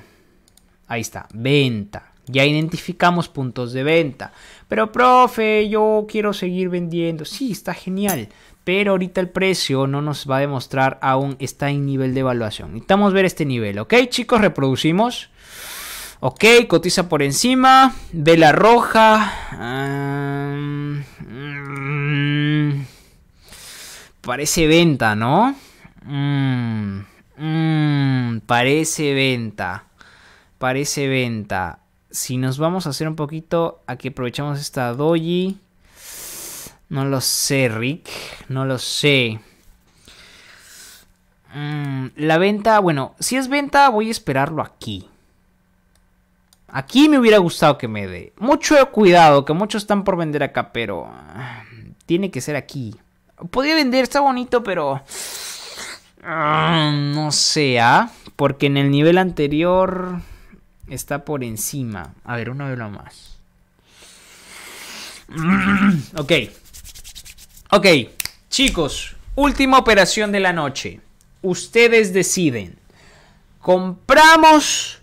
ahí está. Venta. Ya identificamos puntos de venta. Pero, profe, yo quiero seguir vendiendo. Sí, está genial. Pero ahorita el precio no nos va a demostrar aún está en nivel de evaluación. Necesitamos ver este nivel. ¿Ok, chicos? Reproducimos. Ok, cotiza por encima. Vela roja. Ah, mm, parece venta, ¿no? Mm, mm, parece venta. Parece venta. Si nos vamos a hacer un poquito a que aprovechamos esta doji. No lo sé, Rick. No lo sé. la venta, bueno, si es venta voy a esperarlo aquí. Aquí me hubiera gustado que me dé. Mucho cuidado, que muchos están por vender acá, pero... Ah, tiene que ser aquí. Podría vender, está bonito, pero... Ah, no sea ¿ah? Porque en el nivel anterior está por encima. A ver, una lo más. Ok. Ok, chicos, última operación de la noche. Ustedes deciden. ¿Compramos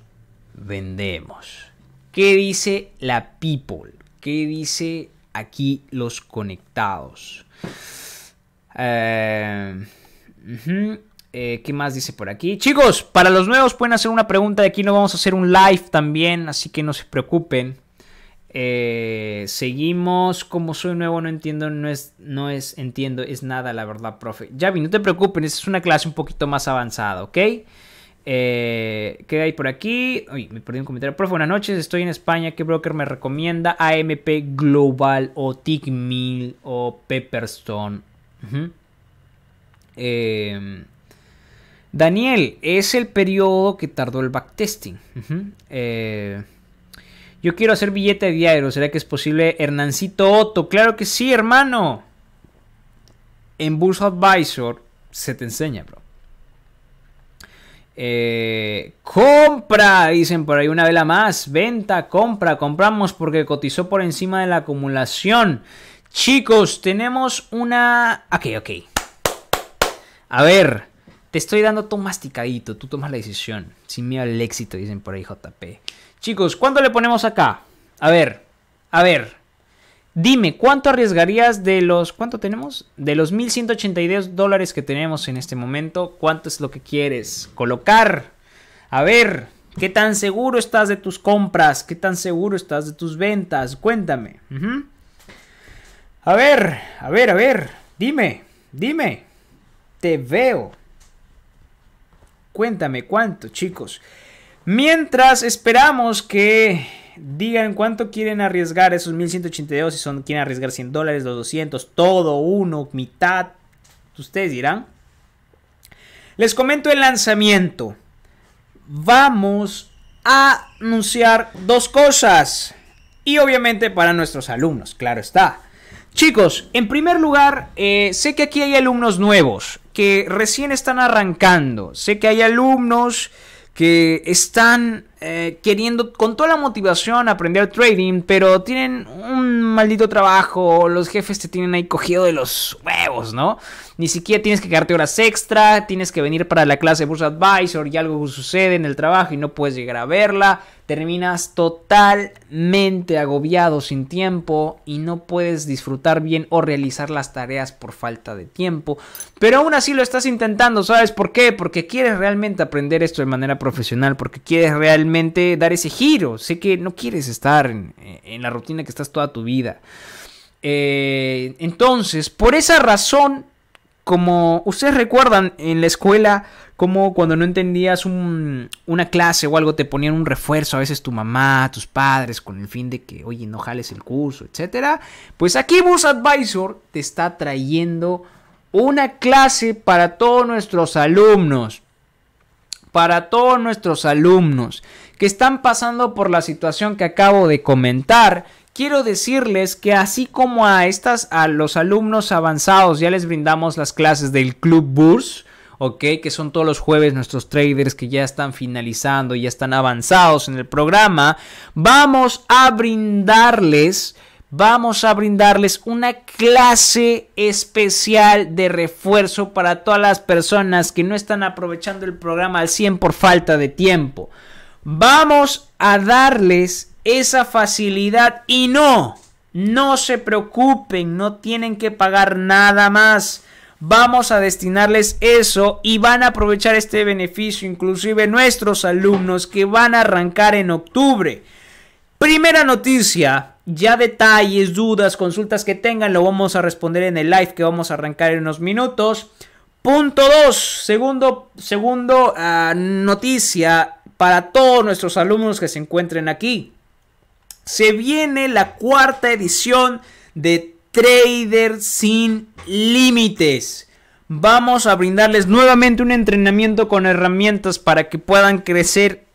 vendemos. ¿Qué dice la people? ¿Qué dice aquí los conectados? Eh, eh, ¿Qué más dice por aquí? Chicos, para los nuevos pueden hacer una pregunta. De aquí no vamos a hacer un live también, así que no se preocupen. Eh, seguimos, como soy nuevo, no entiendo, no es, no es, entiendo, es nada, la verdad, profe. Javi, no te preocupes, esta es una clase un poquito más avanzada, ¿ok? Eh, ¿Qué hay por aquí? Uy, me perdí un comentario. Profe, buenas noches. Estoy en España. ¿Qué broker me recomienda? AMP Global o Tickmill o Pepperstone. Eh, Daniel, es el periodo que tardó el backtesting. Eh, yo quiero hacer billete de diario. ¿Será que es posible? Hernancito Otto. Claro que sí, hermano. En Bulls Advisor se te enseña, bro. Eh, compra, dicen por ahí una vela más. Venta, compra, compramos porque cotizó por encima de la acumulación. Chicos, tenemos una... Ok, ok. A ver, te estoy dando todo masticadito, tú tomas la decisión. Sin miedo al éxito, dicen por ahí JP. Chicos, ¿cuánto le ponemos acá? A ver, a ver. Dime, ¿cuánto arriesgarías de los... ¿Cuánto tenemos? De los 1.182 dólares que tenemos en este momento, ¿cuánto es lo que quieres colocar? A ver, ¿qué tan seguro estás de tus compras? ¿Qué tan seguro estás de tus ventas? Cuéntame. A ver, a ver, a ver. Dime, dime. Te veo. Cuéntame cuánto, chicos. Mientras esperamos que Digan cuánto quieren arriesgar esos 1182, si son, quieren arriesgar 100 dólares, los 200, todo, uno, mitad. Ustedes dirán. Les comento el lanzamiento. Vamos a anunciar dos cosas. Y obviamente para nuestros alumnos, claro está. Chicos, en primer lugar, eh, sé que aquí hay alumnos nuevos que recién están arrancando. Sé que hay alumnos que están eh, queriendo con toda la motivación aprender trading, pero tienen un maldito trabajo, los jefes te tienen ahí cogido de los huevos, ¿no? Ni siquiera tienes que quedarte horas extra, tienes que venir para la clase de Bus Advisor y algo sucede en el trabajo y no puedes llegar a verla. Terminas totalmente agobiado sin tiempo y no puedes disfrutar bien o realizar las tareas por falta de tiempo. Pero aún así lo estás intentando, ¿sabes por qué? Porque quieres realmente aprender esto de manera profesional, porque quieres realmente dar ese giro. Sé que no quieres estar en, la rutina que estás toda tu vida. Eh, entonces, por esa razón, como ustedes recuerdan en la escuela, como cuando no entendías una clase o algo, te ponían un refuerzo, a veces tu mamá, tus padres, con el fin de que, oye, no jales el curso, etc. Pues aquí Bus Advisor te está trayendo una clase para todos nuestros alumnos. Para todos nuestros alumnos que están pasando por la situación que acabo de comentar quiero decirles que así como a estas a los alumnos avanzados ya les brindamos las clases del Club Burs, ok, que son todos los jueves nuestros traders que ya están finalizando, ya están avanzados en el programa, vamos a brindarles Vamos a brindarles una clase especial de refuerzo para todas las personas que no están aprovechando el programa al 100 por falta de tiempo. Vamos a darles esa facilidad y no, no se preocupen, no tienen que pagar nada más. Vamos a destinarles eso y van a aprovechar este beneficio, inclusive nuestros alumnos que van a arrancar en octubre. Primera noticia, ya detalles, dudas, consultas que tengan, lo vamos a responder en el live que vamos a arrancar en unos minutos. Punto 2, segundo, segundo ah, noticia para todos nuestros alumnos que se encuentren aquí se viene la cuarta edición de Trader sin límites. Vamos a brindarles nuevamente un entrenamiento con herramientas para que puedan crecer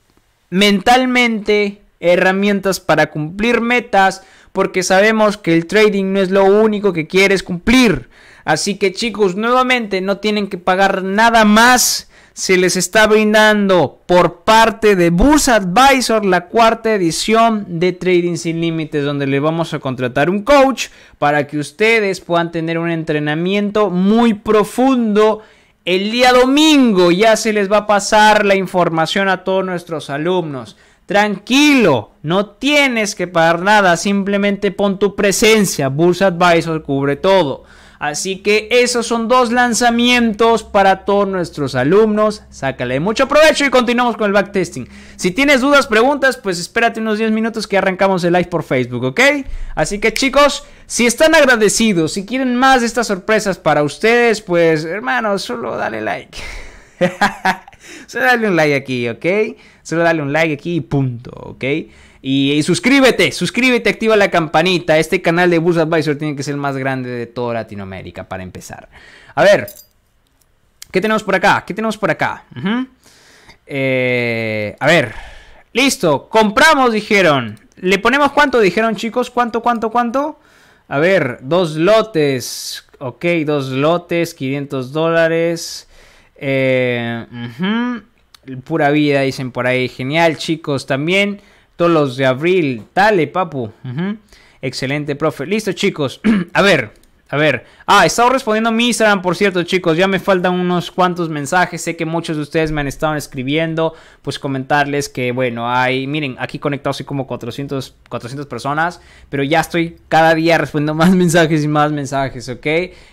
mentalmente, herramientas para cumplir metas, porque sabemos que el trading no es lo único que quieres cumplir. Así que chicos, nuevamente no tienen que pagar nada más se les está brindando por parte de Bulls Advisor la cuarta edición de Trading Sin Límites, donde le vamos a contratar un coach para que ustedes puedan tener un entrenamiento muy profundo. El día domingo ya se les va a pasar la información a todos nuestros alumnos. Tranquilo, no tienes que pagar nada, simplemente pon tu presencia. Bulls Advisor cubre todo. Así que esos son dos lanzamientos para todos nuestros alumnos. Sácale mucho provecho y continuamos con el backtesting. Si tienes dudas, preguntas, pues espérate unos 10 minutos que arrancamos el live por Facebook, ¿ok? Así que chicos, si están agradecidos, si quieren más de estas sorpresas para ustedes, pues hermanos, solo dale like. solo dale un like aquí, ¿ok? Solo dale un like aquí y punto, ¿ok? Y, suscríbete, suscríbete, activa la campanita. Este canal de Bus Advisor tiene que ser el más grande de toda Latinoamérica para empezar. A ver, ¿qué tenemos por acá? ¿Qué tenemos por acá? Eh, a ver, listo, compramos, dijeron. ¿Le ponemos cuánto? Dijeron chicos, ¿cuánto, cuánto, cuánto? A ver, dos lotes. Ok, dos lotes, 500 dólares. Eh, Pura vida, dicen por ahí. Genial, chicos, también los de abril. Dale, papu. Excelente, profe. Listo, chicos. a ver. A ver, ah, he estado respondiendo a mi Instagram, por cierto, chicos, ya me faltan unos cuantos mensajes, sé que muchos de ustedes me han estado escribiendo, pues comentarles que, bueno, hay, miren, aquí conectados hay como 400, 400 personas, pero ya estoy cada día respondiendo más mensajes y más mensajes, ¿ok?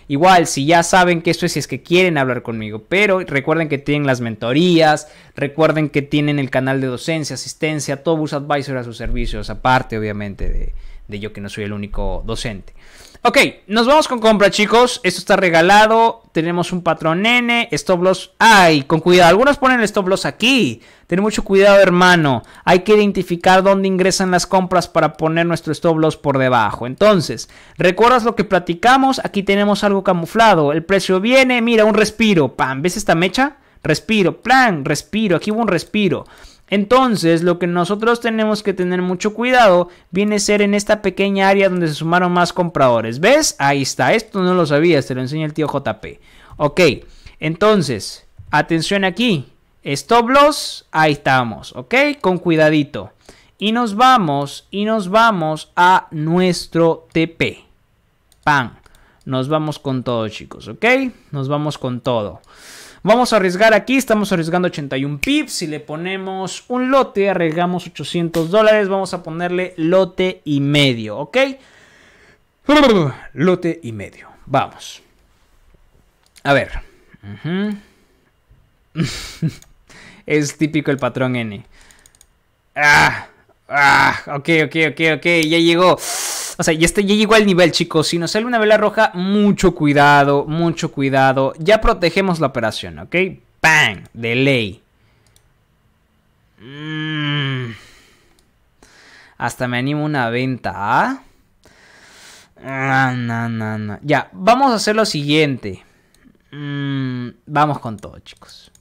Igual, si ya saben que esto es, si es que quieren hablar conmigo, pero recuerden que tienen las mentorías, recuerden que tienen el canal de docencia, asistencia, todo Bus Advisor a sus servicios, aparte, obviamente, de, de yo que no soy el único docente. Ok, nos vamos con compra, chicos. Esto está regalado. Tenemos un patrón N, stop loss. Ay, con cuidado. Algunos ponen stop loss aquí. Ten mucho cuidado, hermano. Hay que identificar dónde ingresan las compras para poner nuestro stop loss por debajo. Entonces, ¿recuerdas lo que platicamos? Aquí tenemos algo camuflado. El precio viene, mira, un respiro. Pam, ¿ves esta mecha? Respiro, plan, respiro. Aquí hubo un respiro. Entonces, lo que nosotros tenemos que tener mucho cuidado viene a ser en esta pequeña área donde se sumaron más compradores. ¿Ves? Ahí está. Esto no lo sabías, te lo enseña el tío JP. Ok, entonces, atención aquí. Stop loss, ahí estamos, ¿ok? Con cuidadito. Y nos vamos, y nos vamos a nuestro TP. Pan. Nos vamos con todo, chicos, ¿ok? Nos vamos con todo. Vamos a arriesgar aquí, estamos arriesgando 81 pips. Si le ponemos un lote, arriesgamos 800 dólares. Vamos a ponerle lote y medio, ¿ok? Lote y medio. Vamos. A ver. es típico el patrón N. ¡Ah! Ah, ok, ok, ok, ok, ya llegó. O sea, ya, llegó al nivel, chicos. Si nos sale una vela roja, mucho cuidado, mucho cuidado. Ya protegemos la operación, ¿ok? ¡Bang! De ley. Mm. Hasta me animo una venta, ¿ah? no, no, no. Ya, vamos a hacer lo siguiente. Mm, vamos con todo, chicos.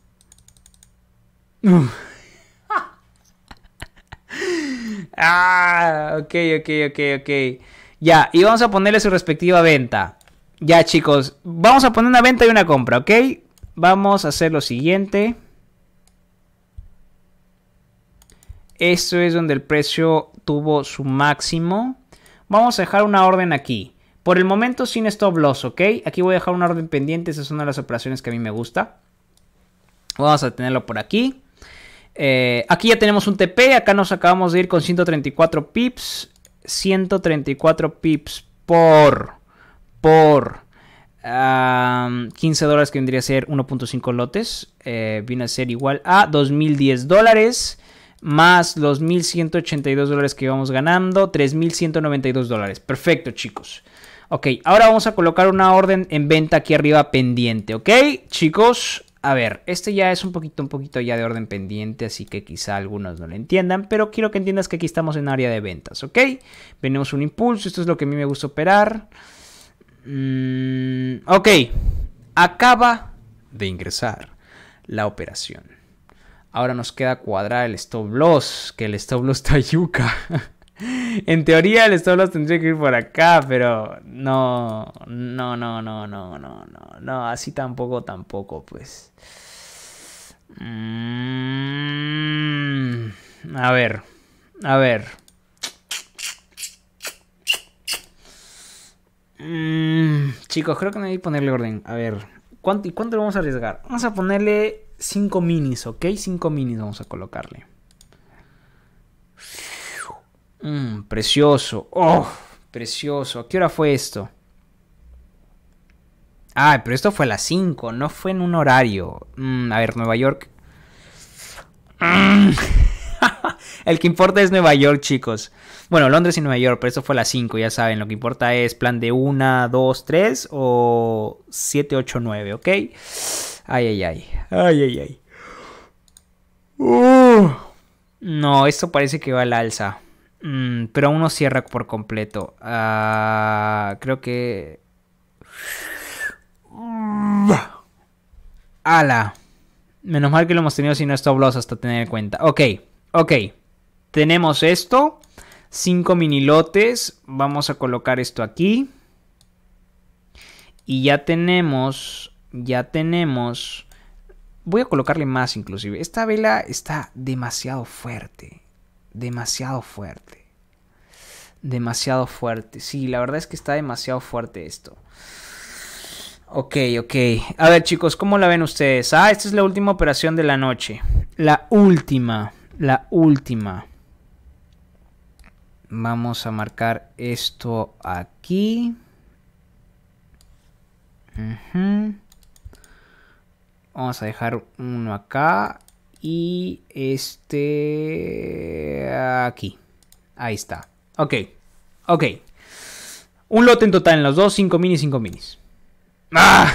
Ah, ok, ok, ok, ok. Ya, y vamos a ponerle su respectiva venta. Ya, chicos, vamos a poner una venta y una compra, ¿ok? Vamos a hacer lo siguiente. Esto es donde el precio tuvo su máximo. Vamos a dejar una orden aquí. Por el momento sin stop loss, ¿ok? Aquí voy a dejar una orden pendiente. Esa es una de las operaciones que a mí me gusta. Vamos a tenerlo por aquí. Eh, aquí ya tenemos un TP, acá nos acabamos de ir con 134 pips. 134 pips por, por 15 dólares que vendría a ser 1.5 lotes. Eh, viene a ser igual a 2010 dólares más los 1.182 dólares que íbamos ganando, 3.192 dólares. Perfecto, chicos. Ok, ahora vamos a colocar una orden en venta aquí arriba pendiente, ¿ok? Chicos, a ver, este ya es un poquito, un poquito ya de orden pendiente, así que quizá algunos no lo entiendan, pero quiero que entiendas que aquí estamos en área de ventas, ¿ok? Venimos un impulso, esto es lo que a mí me gusta operar. Mm, ok, acaba de ingresar la operación. Ahora nos queda cuadrar el stop loss, que el stop loss está yuca. en teoría el estado los tendría que ir por acá, pero no, no, no, no, no, no, no, no, así tampoco, tampoco, pues. Mm, a ver, a ver. Mm, chicos, creo que me voy a ponerle orden. A ver, ¿cuánto, ¿y cuánto vamos a arriesgar? Vamos a ponerle 5 minis, ¿ok? 5 minis vamos a colocarle. Mm, precioso. Oh, precioso. ¿A qué hora fue esto? Ah, pero esto fue a las 5, no fue en un horario. Mm, a ver, Nueva York. Mm. El que importa es Nueva York, chicos. Bueno, Londres y Nueva York, pero esto fue a las 5, ya saben. Lo que importa es plan de 1, 2, 3 o 7, 8, 9, ¿ok? Ay, ay, ay. Ay, ay, ay. Uh. No, esto parece que va al alza. Mm, pero aún no cierra por completo. Ah, creo que... ¡Hala! Menos mal que lo hemos tenido sin estos blogs hasta tener en cuenta. Ok, ok. Tenemos esto. Cinco minilotes. Vamos a colocar esto aquí. Y ya tenemos... Ya tenemos... Voy a colocarle más inclusive. Esta vela está demasiado fuerte demasiado fuerte. Demasiado fuerte. Sí, la verdad es que está demasiado fuerte esto. Ok, ok. A ver chicos, ¿cómo la ven ustedes? Ah, esta es la última operación de la noche. La última, la última. Vamos a marcar esto aquí. Vamos a dejar uno acá y este... Aquí. Ahí está. Ok. Ok. Un lote en total en los dos. 5 minis, 5 minis. ¡Ah!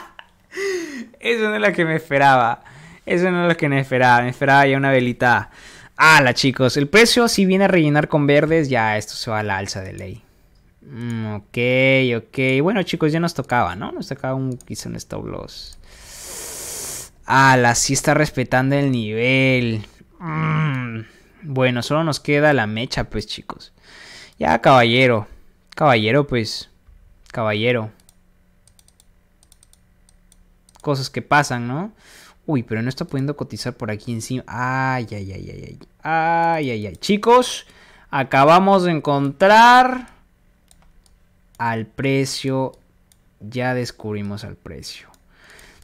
Eso no es lo que me esperaba. Eso no es lo que me esperaba. Me esperaba ya una velita. ¡Hala, chicos! El precio, si viene a rellenar con verdes, ya esto se va a la alza de ley. Mm, ok, ok. Bueno, chicos, ya nos tocaba, ¿no? Nos tocaba un, quizá un stop loss la sí está respetando el nivel. Mm. Bueno, solo nos queda la mecha, pues, chicos. Ya, caballero. Caballero, pues. Caballero. Cosas que pasan, ¿no? Uy, pero no está pudiendo cotizar por aquí encima. Ay, ay, ay, ay, ay. Ay, ay, ay. Chicos, acabamos de encontrar al precio. Ya descubrimos al precio.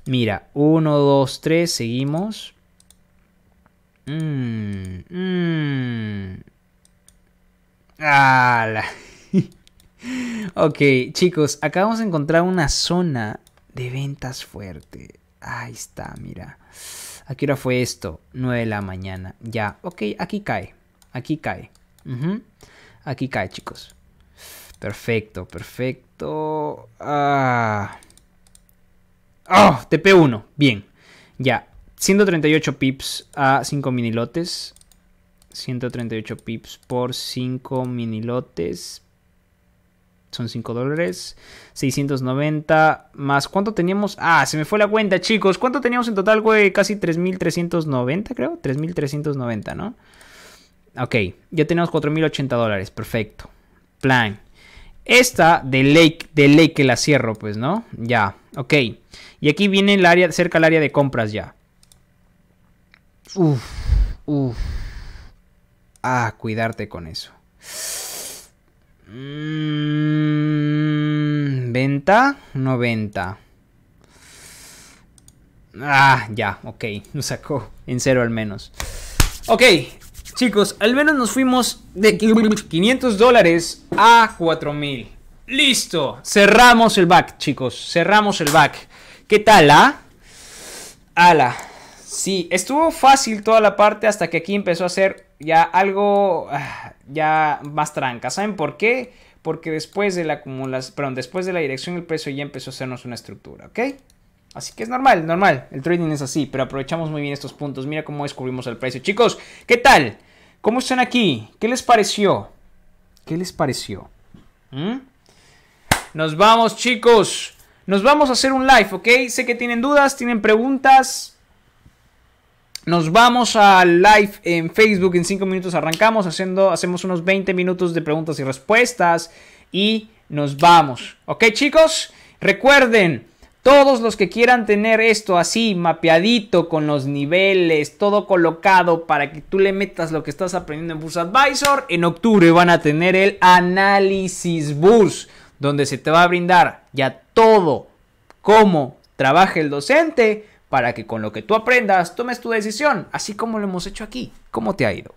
Mira, 1, 2, 3, seguimos. Mmm. Mmm. ok, chicos, Acabamos de encontrar una zona de ventas fuerte. Ahí está, mira. ¿A qué hora fue esto? 9 de la mañana. Ya, ok, aquí cae. Aquí cae. Aquí cae, chicos. Perfecto, perfecto. Ah. ¡Oh! Ah, TP1. Bien. Ya. 138 pips a 5 minilotes. 138 pips por 5 minilotes. Son 5 dólares. 690 más. ¿Cuánto teníamos? Ah, se me fue la cuenta, chicos. ¿Cuánto teníamos en total, güey? Casi 3.390, creo. 3.390, ¿no? Ok. Ya tenemos 4.080 dólares. Perfecto. Plan. Esta de ley, de que la cierro, pues, ¿no? Ya, ok. Y aquí viene el área, cerca el área de compras ya. Uf, uf. Ah, cuidarte con eso. Mm, venta, no venta. Ah, ya, ok. Nos sacó en cero al menos. Ok, Chicos, al menos nos fuimos de 500 dólares a 4000. Listo, cerramos el back, chicos, cerramos el back. ¿Qué tal, ah? Ala. Sí, estuvo fácil toda la parte hasta que aquí empezó a ser ya algo ah, ya más tranca. ¿Saben por qué? Porque después de la acumulación... perdón, después de la dirección el precio ya empezó a hacernos una estructura, ¿ok? Así que es normal, normal. El trading es así, pero aprovechamos muy bien estos puntos. Mira cómo descubrimos el precio. Chicos, ¿qué tal? ¿Cómo están aquí? ¿Qué les pareció? ¿Qué les pareció? ¿Mm? Nos vamos, chicos. Nos vamos a hacer un live, ¿ok? Sé que tienen dudas, tienen preguntas. Nos vamos al live en Facebook. En cinco minutos arrancamos. Haciendo, hacemos unos 20 minutos de preguntas y respuestas. Y nos vamos. ¿Ok, chicos? Recuerden. Todos los que quieran tener esto así, mapeadito, con los niveles, todo colocado para que tú le metas lo que estás aprendiendo en Bus Advisor, en octubre van a tener el análisis Bus, donde se te va a brindar ya todo cómo trabaja el docente para que con lo que tú aprendas tomes tu decisión, así como lo hemos hecho aquí. ¿Cómo te ha ido?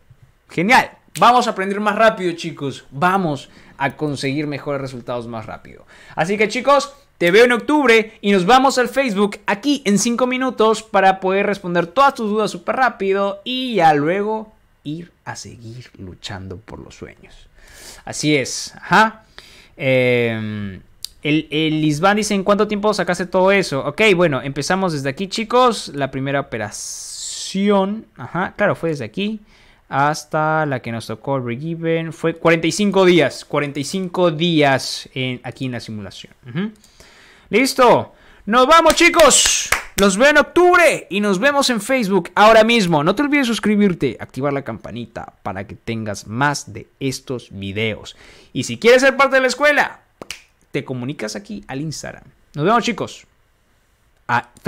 Genial. Vamos a aprender más rápido, chicos. Vamos a conseguir mejores resultados más rápido. Así que, chicos, te veo en octubre y nos vamos al Facebook aquí en 5 minutos para poder responder todas tus dudas súper rápido y ya luego ir a seguir luchando por los sueños. Así es, ajá. Em, el, el Lisbán dice, ¿en cuánto tiempo sacaste todo eso? Ok, bueno, empezamos desde aquí chicos, la primera operación, ajá, claro, fue desde aquí hasta la que nos tocó el Regiven. Fue 45 días, 45 días aquí en la simulación. ajá. Listo. Nos vamos chicos. Los veo en octubre y nos vemos en Facebook ahora mismo. No te olvides suscribirte, activar la campanita para que tengas más de estos videos. Y si quieres ser parte de la escuela, te comunicas aquí al Instagram. Nos vemos chicos. A Facebook.